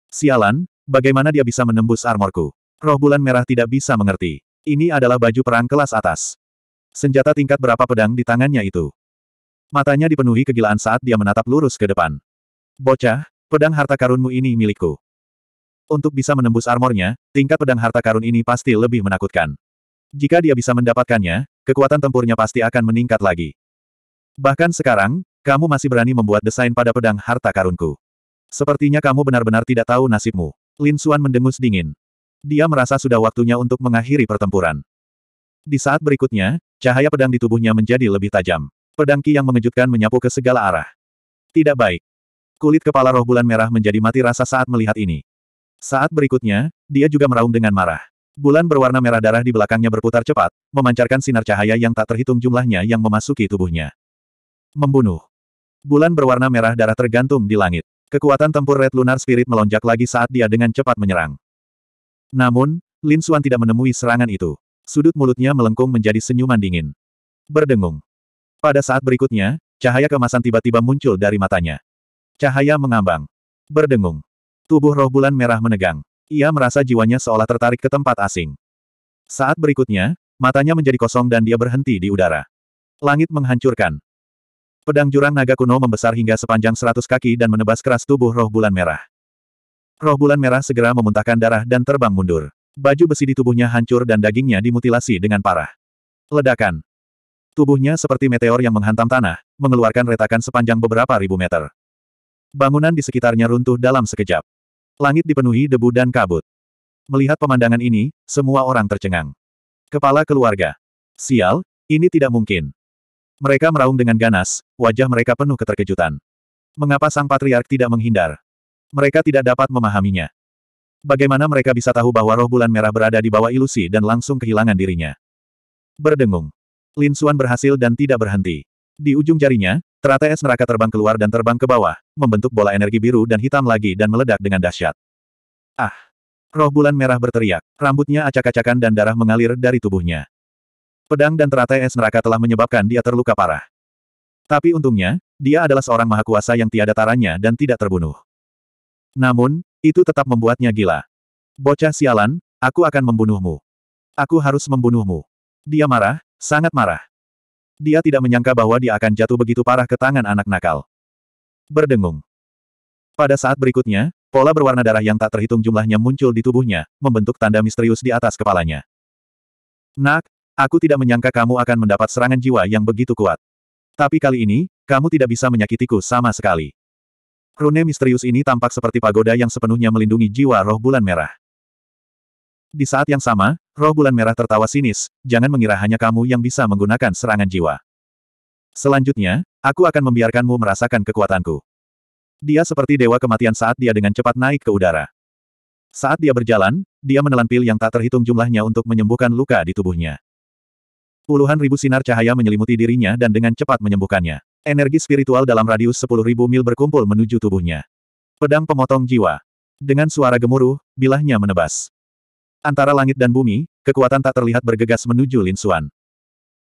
Sialan, bagaimana dia bisa menembus armorku? Roh bulan merah tidak bisa mengerti. Ini adalah baju perang kelas atas. Senjata tingkat berapa pedang di tangannya itu? Matanya dipenuhi kegilaan saat dia menatap lurus ke depan. Bocah, pedang harta karunmu ini milikku. Untuk bisa menembus armornya, tingkat pedang harta karun ini pasti lebih menakutkan. Jika dia bisa mendapatkannya, kekuatan tempurnya pasti akan meningkat lagi. Bahkan sekarang, kamu masih berani membuat desain pada pedang harta karunku. Sepertinya kamu benar-benar tidak tahu nasibmu. Lin Xuan mendengus dingin. Dia merasa sudah waktunya untuk mengakhiri pertempuran. Di saat berikutnya, cahaya pedang di tubuhnya menjadi lebih tajam. Pedang Ki yang mengejutkan menyapu ke segala arah. Tidak baik. Kulit kepala roh bulan merah menjadi mati rasa saat melihat ini. Saat berikutnya, dia juga meraung dengan marah. Bulan berwarna merah darah di belakangnya berputar cepat, memancarkan sinar cahaya yang tak terhitung jumlahnya yang memasuki tubuhnya. Membunuh. Bulan berwarna merah darah tergantung di langit. Kekuatan tempur Red Lunar Spirit melonjak lagi saat dia dengan cepat menyerang. Namun, Lin Xuan tidak menemui serangan itu. Sudut mulutnya melengkung menjadi senyuman dingin. Berdengung. Pada saat berikutnya, cahaya kemasan tiba-tiba muncul dari matanya. Cahaya mengambang. Berdengung. Tubuh roh bulan merah menegang. Ia merasa jiwanya seolah tertarik ke tempat asing. Saat berikutnya, matanya menjadi kosong dan dia berhenti di udara. Langit menghancurkan. Pedang jurang naga kuno membesar hingga sepanjang seratus kaki dan menebas keras tubuh roh bulan merah. Roh bulan merah segera memuntahkan darah dan terbang mundur. Baju besi di tubuhnya hancur dan dagingnya dimutilasi dengan parah. Ledakan. Tubuhnya seperti meteor yang menghantam tanah, mengeluarkan retakan sepanjang beberapa ribu meter. Bangunan di sekitarnya runtuh dalam sekejap. Langit dipenuhi debu dan kabut. Melihat pemandangan ini, semua orang tercengang. Kepala keluarga. Sial, ini tidak mungkin. Mereka meraung dengan ganas, wajah mereka penuh keterkejutan. Mengapa sang patriark tidak menghindar? Mereka tidak dapat memahaminya. Bagaimana mereka bisa tahu bahwa roh bulan merah berada di bawah ilusi dan langsung kehilangan dirinya? Berdengung. Lin Suan berhasil dan tidak berhenti. Di ujung jarinya, teratai es neraka terbang keluar dan terbang ke bawah, membentuk bola energi biru dan hitam lagi dan meledak dengan dahsyat. Ah! Roh bulan merah berteriak, rambutnya acak-acakan dan darah mengalir dari tubuhnya. Pedang dan teratai es neraka telah menyebabkan dia terluka parah. Tapi untungnya, dia adalah seorang maha kuasa yang tiada taranya dan tidak terbunuh. Namun, itu tetap membuatnya gila. Bocah sialan, aku akan membunuhmu. Aku harus membunuhmu. Dia marah, Sangat marah. Dia tidak menyangka bahwa dia akan jatuh begitu parah ke tangan anak nakal. Berdengung. Pada saat berikutnya, pola berwarna darah yang tak terhitung jumlahnya muncul di tubuhnya, membentuk tanda misterius di atas kepalanya. Nak, aku tidak menyangka kamu akan mendapat serangan jiwa yang begitu kuat. Tapi kali ini, kamu tidak bisa menyakitiku sama sekali. Rune misterius ini tampak seperti pagoda yang sepenuhnya melindungi jiwa roh bulan merah. Di saat yang sama, Roh bulan merah tertawa sinis, jangan mengira hanya kamu yang bisa menggunakan serangan jiwa. Selanjutnya, aku akan membiarkanmu merasakan kekuatanku. Dia seperti dewa kematian saat dia dengan cepat naik ke udara. Saat dia berjalan, dia menelan pil yang tak terhitung jumlahnya untuk menyembuhkan luka di tubuhnya. Puluhan ribu sinar cahaya menyelimuti dirinya dan dengan cepat menyembuhkannya. Energi spiritual dalam radius 10.000 mil berkumpul menuju tubuhnya. Pedang pemotong jiwa. Dengan suara gemuruh, bilahnya menebas. Antara langit dan bumi, kekuatan tak terlihat bergegas menuju Lin Xuan.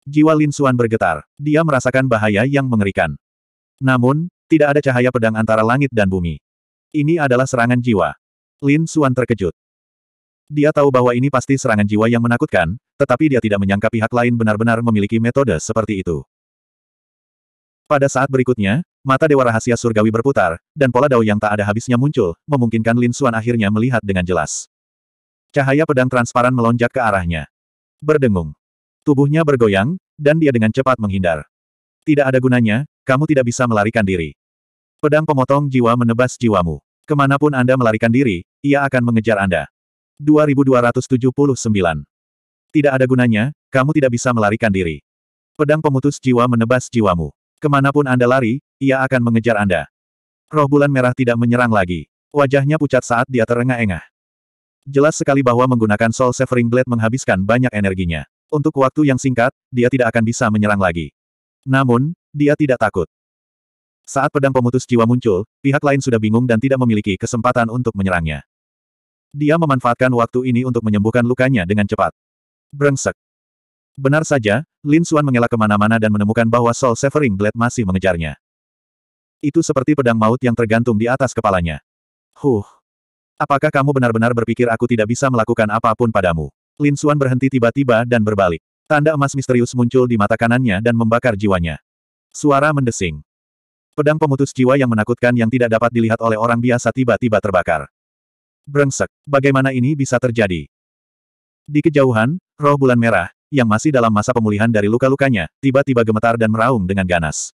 Jiwa Lin Xuan bergetar. Dia merasakan bahaya yang mengerikan. Namun, tidak ada cahaya pedang antara langit dan bumi. Ini adalah serangan jiwa. Lin Xuan terkejut. Dia tahu bahwa ini pasti serangan jiwa yang menakutkan, tetapi dia tidak menyangka pihak lain benar-benar memiliki metode seperti itu. Pada saat berikutnya, mata Dewa Rahasia Surgawi berputar, dan pola dao yang tak ada habisnya muncul, memungkinkan Lin Xuan akhirnya melihat dengan jelas. Cahaya pedang transparan melonjak ke arahnya. Berdengung. Tubuhnya bergoyang, dan dia dengan cepat menghindar. Tidak ada gunanya, kamu tidak bisa melarikan diri. Pedang pemotong jiwa menebas jiwamu. Kemanapun Anda melarikan diri, ia akan mengejar Anda. 2279. Tidak ada gunanya, kamu tidak bisa melarikan diri. Pedang pemutus jiwa menebas jiwamu. Kemanapun Anda lari, ia akan mengejar Anda. Roh bulan merah tidak menyerang lagi. Wajahnya pucat saat dia terengah-engah. Jelas sekali bahwa menggunakan Soul Severing Blade menghabiskan banyak energinya. Untuk waktu yang singkat, dia tidak akan bisa menyerang lagi. Namun, dia tidak takut. Saat pedang pemutus jiwa muncul, pihak lain sudah bingung dan tidak memiliki kesempatan untuk menyerangnya. Dia memanfaatkan waktu ini untuk menyembuhkan lukanya dengan cepat. Brengsek. Benar saja, Lin Xuan mengelak kemana-mana dan menemukan bahwa Soul Severing Blade masih mengejarnya. Itu seperti pedang maut yang tergantung di atas kepalanya. Huh. Apakah kamu benar-benar berpikir aku tidak bisa melakukan apapun padamu? Lin Xuan berhenti tiba-tiba dan berbalik. Tanda emas misterius muncul di mata kanannya dan membakar jiwanya. Suara mendesing. Pedang pemutus jiwa yang menakutkan yang tidak dapat dilihat oleh orang biasa tiba-tiba terbakar. Brengsek, bagaimana ini bisa terjadi? Di kejauhan, roh bulan merah, yang masih dalam masa pemulihan dari luka-lukanya, tiba-tiba gemetar dan meraung dengan ganas.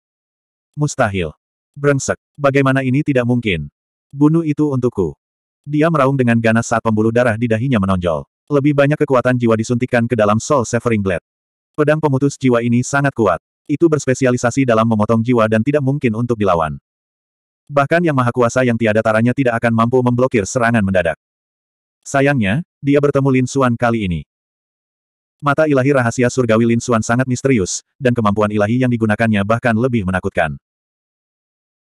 Mustahil. Brengsek, bagaimana ini tidak mungkin? Bunuh itu untukku. Dia meraung dengan ganas saat pembuluh darah di dahinya menonjol. Lebih banyak kekuatan jiwa disuntikkan ke dalam Soul Severing Blade. Pedang pemutus jiwa ini sangat kuat. Itu berspesialisasi dalam memotong jiwa dan tidak mungkin untuk dilawan. Bahkan yang maha kuasa yang tiada taranya tidak akan mampu memblokir serangan mendadak. Sayangnya, dia bertemu Lin Xuan kali ini. Mata ilahi rahasia surgawi Lin Xuan sangat misterius, dan kemampuan ilahi yang digunakannya bahkan lebih menakutkan.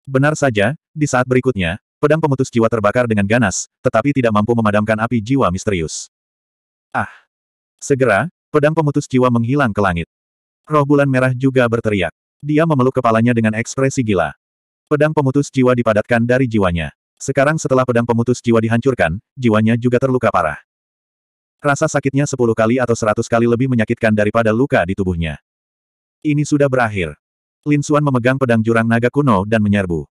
Benar saja, di saat berikutnya, Pedang pemutus jiwa terbakar dengan ganas, tetapi tidak mampu memadamkan api jiwa misterius. Ah! Segera, pedang pemutus jiwa menghilang ke langit. Roh bulan merah juga berteriak. Dia memeluk kepalanya dengan ekspresi gila. Pedang pemutus jiwa dipadatkan dari jiwanya. Sekarang setelah pedang pemutus jiwa dihancurkan, jiwanya juga terluka parah. Rasa sakitnya sepuluh kali atau seratus kali lebih menyakitkan daripada luka di tubuhnya. Ini sudah berakhir. Lin Suan memegang pedang jurang naga kuno dan menyerbu.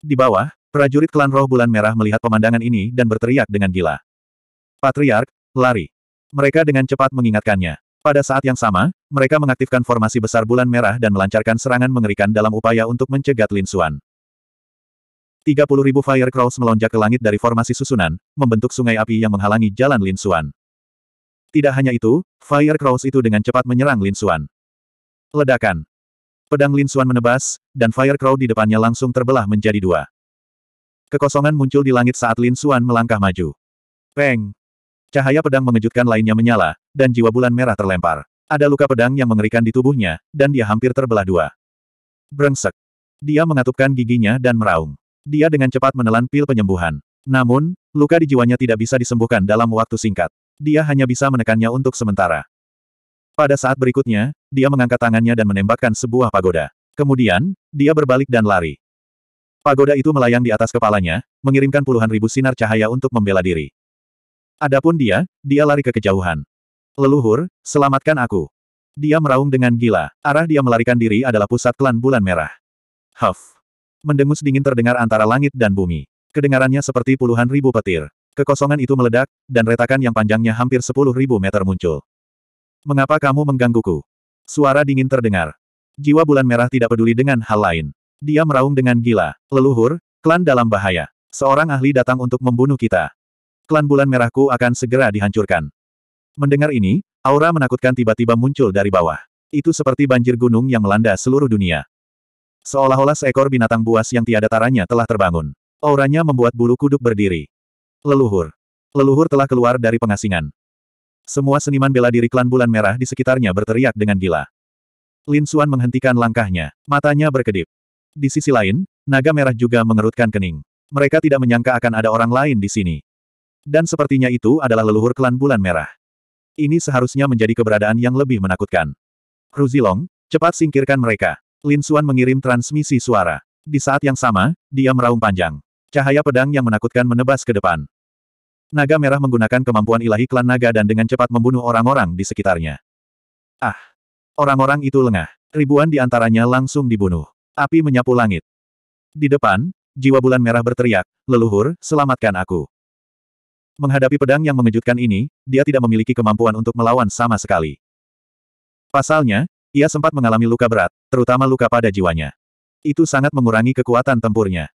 Di bawah, Prajurit klan roh bulan merah melihat pemandangan ini dan berteriak dengan gila. Patriark, lari. Mereka dengan cepat mengingatkannya. Pada saat yang sama, mereka mengaktifkan formasi besar bulan merah dan melancarkan serangan mengerikan dalam upaya untuk mencegat Lin Xuan. 30.000 Fire Crows melonjak ke langit dari formasi susunan, membentuk sungai api yang menghalangi jalan Lin Xuan. Tidak hanya itu, Fire Crows itu dengan cepat menyerang Lin Xuan. Ledakan. Pedang Lin Xuan menebas, dan Fire Crow di depannya langsung terbelah menjadi dua. Kekosongan muncul di langit saat Lin Xuan melangkah maju. Peng! Cahaya pedang mengejutkan lainnya menyala, dan jiwa bulan merah terlempar. Ada luka pedang yang mengerikan di tubuhnya, dan dia hampir terbelah dua. Brengsek! Dia mengatupkan giginya dan meraung. Dia dengan cepat menelan pil penyembuhan. Namun, luka di jiwanya tidak bisa disembuhkan dalam waktu singkat. Dia hanya bisa menekannya untuk sementara. Pada saat berikutnya, dia mengangkat tangannya dan menembakkan sebuah pagoda. Kemudian, dia berbalik dan lari. Pagoda itu melayang di atas kepalanya, mengirimkan puluhan ribu sinar cahaya untuk membela diri. Adapun dia, dia lari ke kejauhan. Leluhur, selamatkan aku. Dia meraung dengan gila. Arah dia melarikan diri adalah pusat klan bulan merah. Huff. Mendengus dingin terdengar antara langit dan bumi. Kedengarannya seperti puluhan ribu petir. Kekosongan itu meledak, dan retakan yang panjangnya hampir sepuluh ribu meter muncul. Mengapa kamu menggangguku? Suara dingin terdengar. Jiwa bulan merah tidak peduli dengan hal lain. Dia meraung dengan gila. Leluhur, klan dalam bahaya. Seorang ahli datang untuk membunuh kita. Klan bulan merahku akan segera dihancurkan. Mendengar ini, aura menakutkan tiba-tiba muncul dari bawah. Itu seperti banjir gunung yang melanda seluruh dunia. Seolah-olah seekor binatang buas yang tiada taranya telah terbangun. Auranya membuat bulu kuduk berdiri. Leluhur. Leluhur telah keluar dari pengasingan. Semua seniman bela diri klan bulan merah di sekitarnya berteriak dengan gila. Lin Suan menghentikan langkahnya. Matanya berkedip. Di sisi lain, naga merah juga mengerutkan kening. Mereka tidak menyangka akan ada orang lain di sini. Dan sepertinya itu adalah leluhur klan bulan merah. Ini seharusnya menjadi keberadaan yang lebih menakutkan. Ruzilong, cepat singkirkan mereka. Lin Xuan mengirim transmisi suara. Di saat yang sama, dia meraung panjang. Cahaya pedang yang menakutkan menebas ke depan. Naga merah menggunakan kemampuan ilahi klan naga dan dengan cepat membunuh orang-orang di sekitarnya. Ah! Orang-orang itu lengah. Ribuan di antaranya langsung dibunuh. Api menyapu langit. Di depan, jiwa bulan merah berteriak, leluhur, selamatkan aku. Menghadapi pedang yang mengejutkan ini, dia tidak memiliki kemampuan untuk melawan sama sekali. Pasalnya, ia sempat mengalami luka berat, terutama luka pada jiwanya. Itu sangat mengurangi kekuatan tempurnya.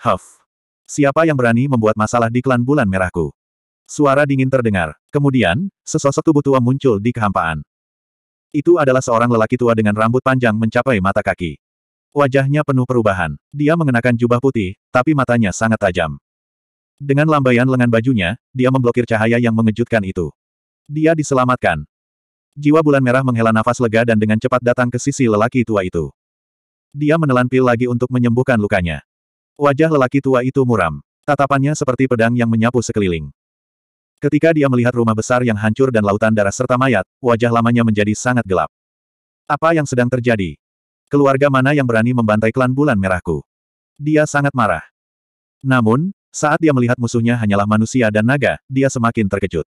Huff. Siapa yang berani membuat masalah di klan bulan merahku? Suara dingin terdengar. Kemudian, sesosok tubuh tua muncul di kehampaan. Itu adalah seorang lelaki tua dengan rambut panjang mencapai mata kaki. Wajahnya penuh perubahan. Dia mengenakan jubah putih, tapi matanya sangat tajam. Dengan lambaian lengan bajunya, dia memblokir cahaya yang mengejutkan itu. Dia diselamatkan. Jiwa bulan merah menghela nafas lega dan dengan cepat datang ke sisi lelaki tua itu. Dia menelan pil lagi untuk menyembuhkan lukanya. Wajah lelaki tua itu muram. Tatapannya seperti pedang yang menyapu sekeliling. Ketika dia melihat rumah besar yang hancur dan lautan darah serta mayat, wajah lamanya menjadi sangat gelap. Apa yang sedang terjadi? Keluarga mana yang berani membantai klan bulan merahku? Dia sangat marah. Namun, saat dia melihat musuhnya hanyalah manusia dan naga, dia semakin terkejut.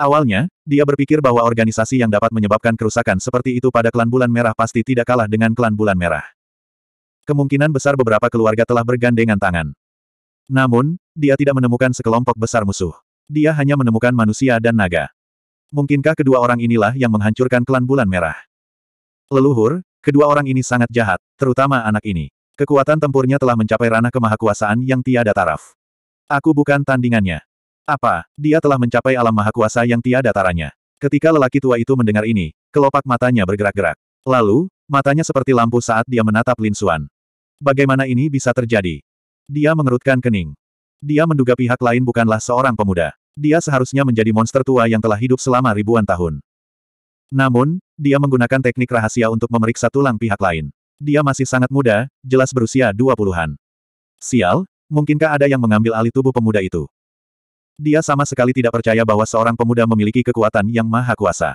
Awalnya, dia berpikir bahwa organisasi yang dapat menyebabkan kerusakan seperti itu pada klan bulan merah pasti tidak kalah dengan klan bulan merah. Kemungkinan besar beberapa keluarga telah bergandengan tangan. Namun, dia tidak menemukan sekelompok besar musuh. Dia hanya menemukan manusia dan naga. Mungkinkah kedua orang inilah yang menghancurkan klan bulan merah? Leluhur, Kedua orang ini sangat jahat, terutama anak ini. Kekuatan tempurnya telah mencapai ranah kemahakuasaan yang tiada taraf. Aku bukan tandingannya. Apa, dia telah mencapai alam mahakuasa yang tiada taranya. Ketika lelaki tua itu mendengar ini, kelopak matanya bergerak-gerak. Lalu, matanya seperti lampu saat dia menatap Lin Suan. Bagaimana ini bisa terjadi? Dia mengerutkan kening. Dia menduga pihak lain bukanlah seorang pemuda. Dia seharusnya menjadi monster tua yang telah hidup selama ribuan tahun. Namun, dia menggunakan teknik rahasia untuk memeriksa tulang pihak lain. Dia masih sangat muda, jelas berusia 20-an. Sial, mungkinkah ada yang mengambil alih tubuh pemuda itu? Dia sama sekali tidak percaya bahwa seorang pemuda memiliki kekuatan yang maha kuasa.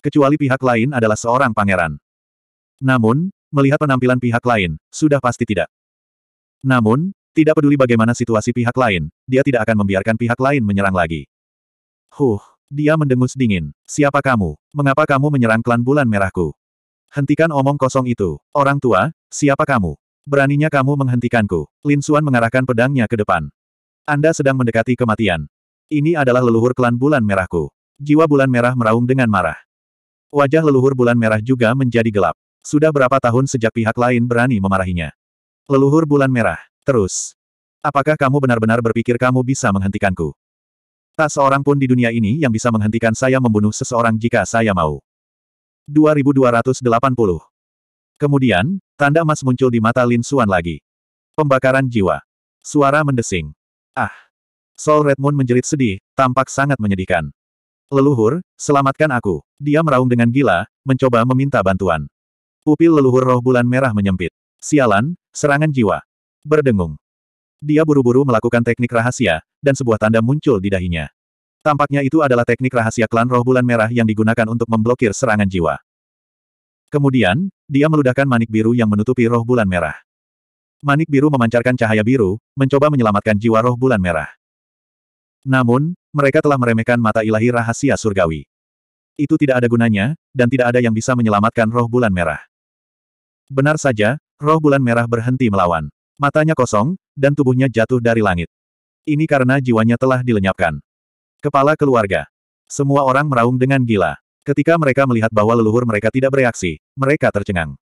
Kecuali pihak lain adalah seorang pangeran. Namun, melihat penampilan pihak lain, sudah pasti tidak. Namun, tidak peduli bagaimana situasi pihak lain, dia tidak akan membiarkan pihak lain menyerang lagi. Huh. Dia mendengus dingin. Siapa kamu? Mengapa kamu menyerang klan bulan merahku? Hentikan omong kosong itu. Orang tua, siapa kamu? Beraninya kamu menghentikanku. Lin Xuan mengarahkan pedangnya ke depan. Anda sedang mendekati kematian. Ini adalah leluhur klan bulan merahku. Jiwa bulan merah meraung dengan marah. Wajah leluhur bulan merah juga menjadi gelap. Sudah berapa tahun sejak pihak lain berani memarahinya. Leluhur bulan merah. Terus. Apakah kamu benar-benar berpikir kamu bisa menghentikanku? Tak seorang pun di dunia ini yang bisa menghentikan saya membunuh seseorang jika saya mau. 2280. Kemudian, tanda emas muncul di mata Lin Suan lagi. Pembakaran jiwa. Suara mendesing. Ah. Soul Red Moon menjerit sedih, tampak sangat menyedihkan. Leluhur, selamatkan aku. Dia meraung dengan gila, mencoba meminta bantuan. Pupil leluhur roh bulan merah menyempit. Sialan, serangan jiwa. Berdengung. Dia buru-buru melakukan teknik rahasia, dan sebuah tanda muncul di dahinya. Tampaknya itu adalah teknik rahasia klan roh bulan merah yang digunakan untuk memblokir serangan jiwa. Kemudian, dia meludahkan manik biru yang menutupi roh bulan merah. Manik biru memancarkan cahaya biru, mencoba menyelamatkan jiwa roh bulan merah. Namun, mereka telah meremehkan mata ilahi rahasia surgawi. Itu tidak ada gunanya, dan tidak ada yang bisa menyelamatkan roh bulan merah. Benar saja, roh bulan merah berhenti melawan. Matanya kosong, dan tubuhnya jatuh dari langit. Ini karena jiwanya telah dilenyapkan. Kepala keluarga. Semua orang meraung dengan gila. Ketika mereka melihat bahwa leluhur mereka tidak bereaksi, mereka tercengang.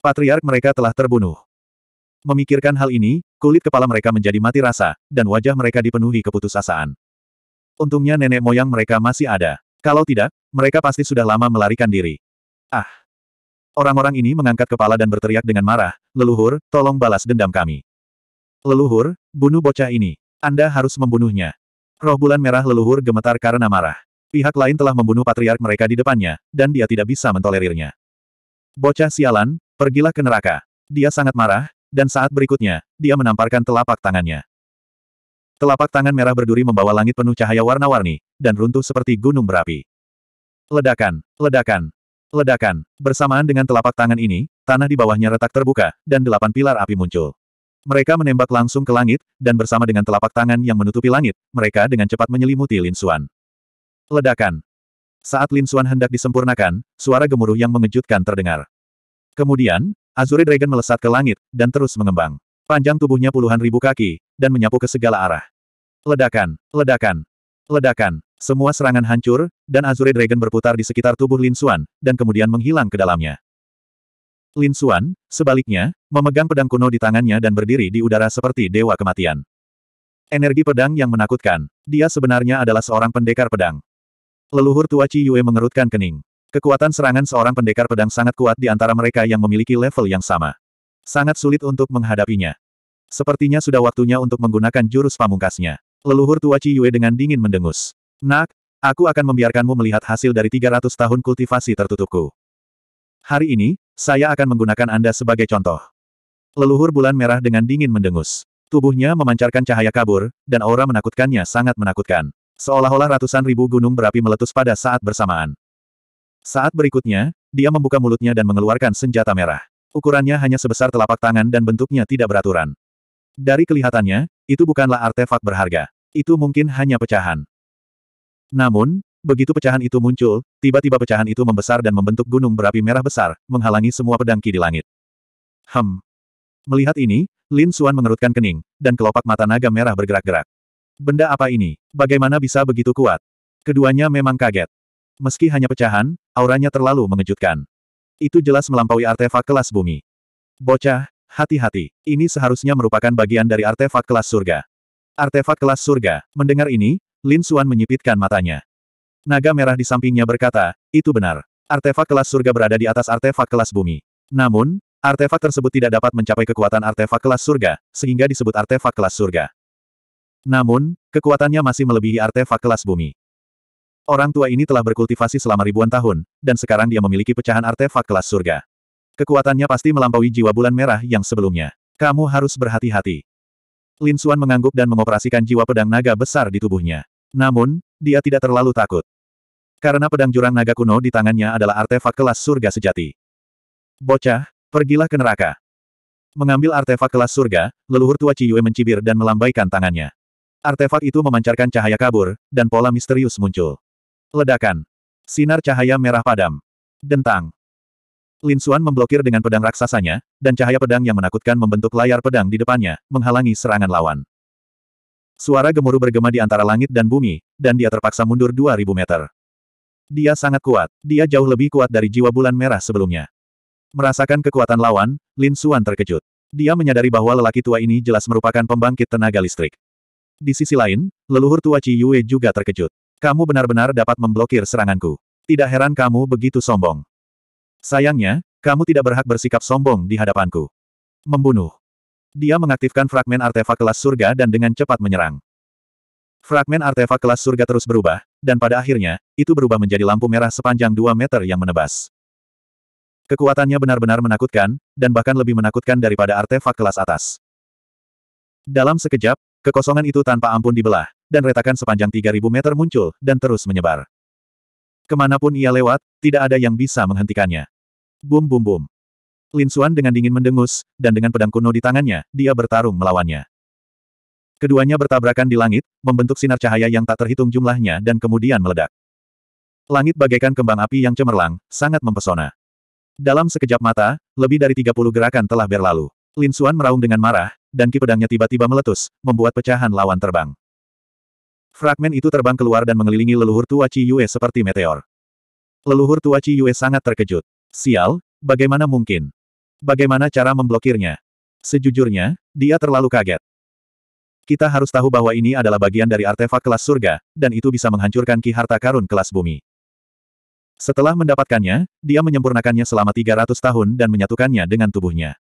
Patriark mereka telah terbunuh. Memikirkan hal ini, kulit kepala mereka menjadi mati rasa, dan wajah mereka dipenuhi keputusasaan. Untungnya nenek moyang mereka masih ada. Kalau tidak, mereka pasti sudah lama melarikan diri. Ah! Orang-orang ini mengangkat kepala dan berteriak dengan marah, leluhur, tolong balas dendam kami. Leluhur, bunuh bocah ini. Anda harus membunuhnya. Roh bulan merah leluhur gemetar karena marah. Pihak lain telah membunuh patriark mereka di depannya, dan dia tidak bisa mentolerirnya. Bocah sialan, pergilah ke neraka. Dia sangat marah, dan saat berikutnya, dia menamparkan telapak tangannya. Telapak tangan merah berduri membawa langit penuh cahaya warna-warni, dan runtuh seperti gunung berapi. Ledakan, ledakan, Ledakan. Bersamaan dengan telapak tangan ini, tanah di bawahnya retak terbuka, dan delapan pilar api muncul. Mereka menembak langsung ke langit, dan bersama dengan telapak tangan yang menutupi langit, mereka dengan cepat menyelimuti Lin Xuan. Ledakan. Saat Lin Xuan hendak disempurnakan, suara gemuruh yang mengejutkan terdengar. Kemudian, Azure Dragon melesat ke langit, dan terus mengembang. Panjang tubuhnya puluhan ribu kaki, dan menyapu ke segala arah. Ledakan, ledakan, ledakan. Semua serangan hancur, dan Azure Dragon berputar di sekitar tubuh Lin Xuan, dan kemudian menghilang ke dalamnya. Lin Xuan, sebaliknya, memegang pedang kuno di tangannya dan berdiri di udara seperti dewa kematian. Energi pedang yang menakutkan. Dia sebenarnya adalah seorang pendekar pedang. Leluhur tua Chi Yue mengerutkan kening. Kekuatan serangan seorang pendekar pedang sangat kuat di antara mereka yang memiliki level yang sama. Sangat sulit untuk menghadapinya. Sepertinya sudah waktunya untuk menggunakan jurus pamungkasnya. Leluhur tua Chi Yue dengan dingin mendengus. Nak, aku akan membiarkanmu melihat hasil dari 300 tahun kultivasi tertutupku. Hari ini, saya akan menggunakan Anda sebagai contoh. Leluhur bulan merah dengan dingin mendengus. Tubuhnya memancarkan cahaya kabur, dan aura menakutkannya sangat menakutkan. Seolah-olah ratusan ribu gunung berapi meletus pada saat bersamaan. Saat berikutnya, dia membuka mulutnya dan mengeluarkan senjata merah. Ukurannya hanya sebesar telapak tangan dan bentuknya tidak beraturan. Dari kelihatannya, itu bukanlah artefak berharga. Itu mungkin hanya pecahan. Namun, begitu pecahan itu muncul, tiba-tiba pecahan itu membesar dan membentuk gunung berapi merah besar, menghalangi semua pedangki di langit. Hem. Melihat ini, Lin Xuan mengerutkan kening, dan kelopak mata naga merah bergerak-gerak. Benda apa ini? Bagaimana bisa begitu kuat? Keduanya memang kaget. Meski hanya pecahan, auranya terlalu mengejutkan. Itu jelas melampaui artefak kelas bumi. Bocah, hati-hati. Ini seharusnya merupakan bagian dari artefak kelas surga. Artefak kelas surga, mendengar ini, Lin Suan menyipitkan matanya. Naga merah di sampingnya berkata, itu benar. Artefak kelas surga berada di atas artefak kelas bumi. Namun, artefak tersebut tidak dapat mencapai kekuatan artefak kelas surga, sehingga disebut artefak kelas surga. Namun, kekuatannya masih melebihi artefak kelas bumi. Orang tua ini telah berkultivasi selama ribuan tahun, dan sekarang dia memiliki pecahan artefak kelas surga. Kekuatannya pasti melampaui jiwa bulan merah yang sebelumnya. Kamu harus berhati-hati. Lin Suan mengangguk dan mengoperasikan jiwa pedang naga besar di tubuhnya. Namun, dia tidak terlalu takut. Karena pedang jurang naga kuno di tangannya adalah artefak kelas surga sejati. Bocah, pergilah ke neraka. Mengambil artefak kelas surga, leluhur tua Ciyue mencibir dan melambaikan tangannya. Artefak itu memancarkan cahaya kabur, dan pola misterius muncul. Ledakan. Sinar cahaya merah padam. Dentang. Lin Xuan memblokir dengan pedang raksasanya, dan cahaya pedang yang menakutkan membentuk layar pedang di depannya, menghalangi serangan lawan. Suara gemuruh bergema di antara langit dan bumi, dan dia terpaksa mundur 2000 meter. Dia sangat kuat, dia jauh lebih kuat dari jiwa bulan merah sebelumnya. Merasakan kekuatan lawan, Lin Suan terkejut. Dia menyadari bahwa lelaki tua ini jelas merupakan pembangkit tenaga listrik. Di sisi lain, leluhur tua Ci Yue juga terkejut. Kamu benar-benar dapat memblokir seranganku. Tidak heran kamu begitu sombong. Sayangnya, kamu tidak berhak bersikap sombong di hadapanku. Membunuh. Dia mengaktifkan fragmen artefak kelas surga dan dengan cepat menyerang. Fragmen artefak kelas surga terus berubah, dan pada akhirnya, itu berubah menjadi lampu merah sepanjang 2 meter yang menebas. Kekuatannya benar-benar menakutkan, dan bahkan lebih menakutkan daripada artefak kelas atas. Dalam sekejap, kekosongan itu tanpa ampun dibelah, dan retakan sepanjang 3000 meter muncul, dan terus menyebar. Kemanapun ia lewat, tidak ada yang bisa menghentikannya. Bum bum bum. Lin Xuan dengan dingin mendengus, dan dengan pedang kuno di tangannya, dia bertarung melawannya. Keduanya bertabrakan di langit, membentuk sinar cahaya yang tak terhitung jumlahnya dan kemudian meledak. Langit bagaikan kembang api yang cemerlang, sangat mempesona. Dalam sekejap mata, lebih dari 30 gerakan telah berlalu. Lin Xuan meraung dengan marah, dan ki pedangnya tiba-tiba meletus, membuat pecahan lawan terbang. Fragmen itu terbang keluar dan mengelilingi leluhur tua Ci Yue seperti meteor. Leluhur tua Ci Yue sangat terkejut. Sial, bagaimana mungkin? Bagaimana cara memblokirnya? Sejujurnya, dia terlalu kaget. Kita harus tahu bahwa ini adalah bagian dari artefak kelas surga, dan itu bisa menghancurkan ki harta karun kelas bumi. Setelah mendapatkannya, dia menyempurnakannya selama 300 tahun dan menyatukannya dengan tubuhnya.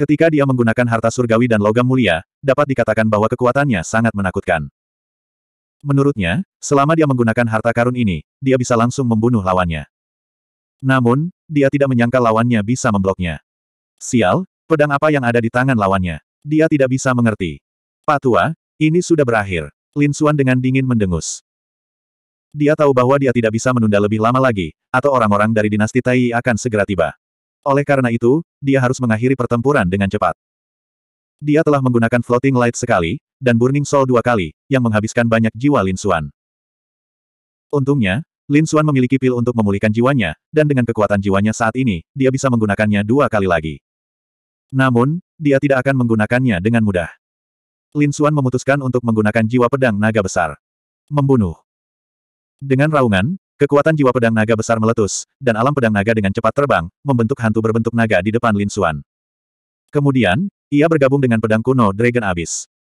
Ketika dia menggunakan harta surgawi dan logam mulia, dapat dikatakan bahwa kekuatannya sangat menakutkan. Menurutnya, selama dia menggunakan harta karun ini, dia bisa langsung membunuh lawannya. Namun, dia tidak menyangka lawannya bisa membloknya. Sial, pedang apa yang ada di tangan lawannya? Dia tidak bisa mengerti. Patua, ini sudah berakhir. Lin Xuan dengan dingin mendengus. Dia tahu bahwa dia tidak bisa menunda lebih lama lagi, atau orang-orang dari dinasti Tai akan segera tiba. Oleh karena itu, dia harus mengakhiri pertempuran dengan cepat. Dia telah menggunakan floating light sekali, dan burning soul dua kali, yang menghabiskan banyak jiwa Lin Xuan. Untungnya, Lin Xuan memiliki pil untuk memulihkan jiwanya, dan dengan kekuatan jiwanya saat ini, dia bisa menggunakannya dua kali lagi. Namun, dia tidak akan menggunakannya dengan mudah. Lin Xuan memutuskan untuk menggunakan jiwa pedang naga besar. Membunuh. Dengan raungan, kekuatan jiwa pedang naga besar meletus, dan alam pedang naga dengan cepat terbang, membentuk hantu berbentuk naga di depan Lin Xuan. Kemudian, ia bergabung dengan pedang kuno Dragon Abyss.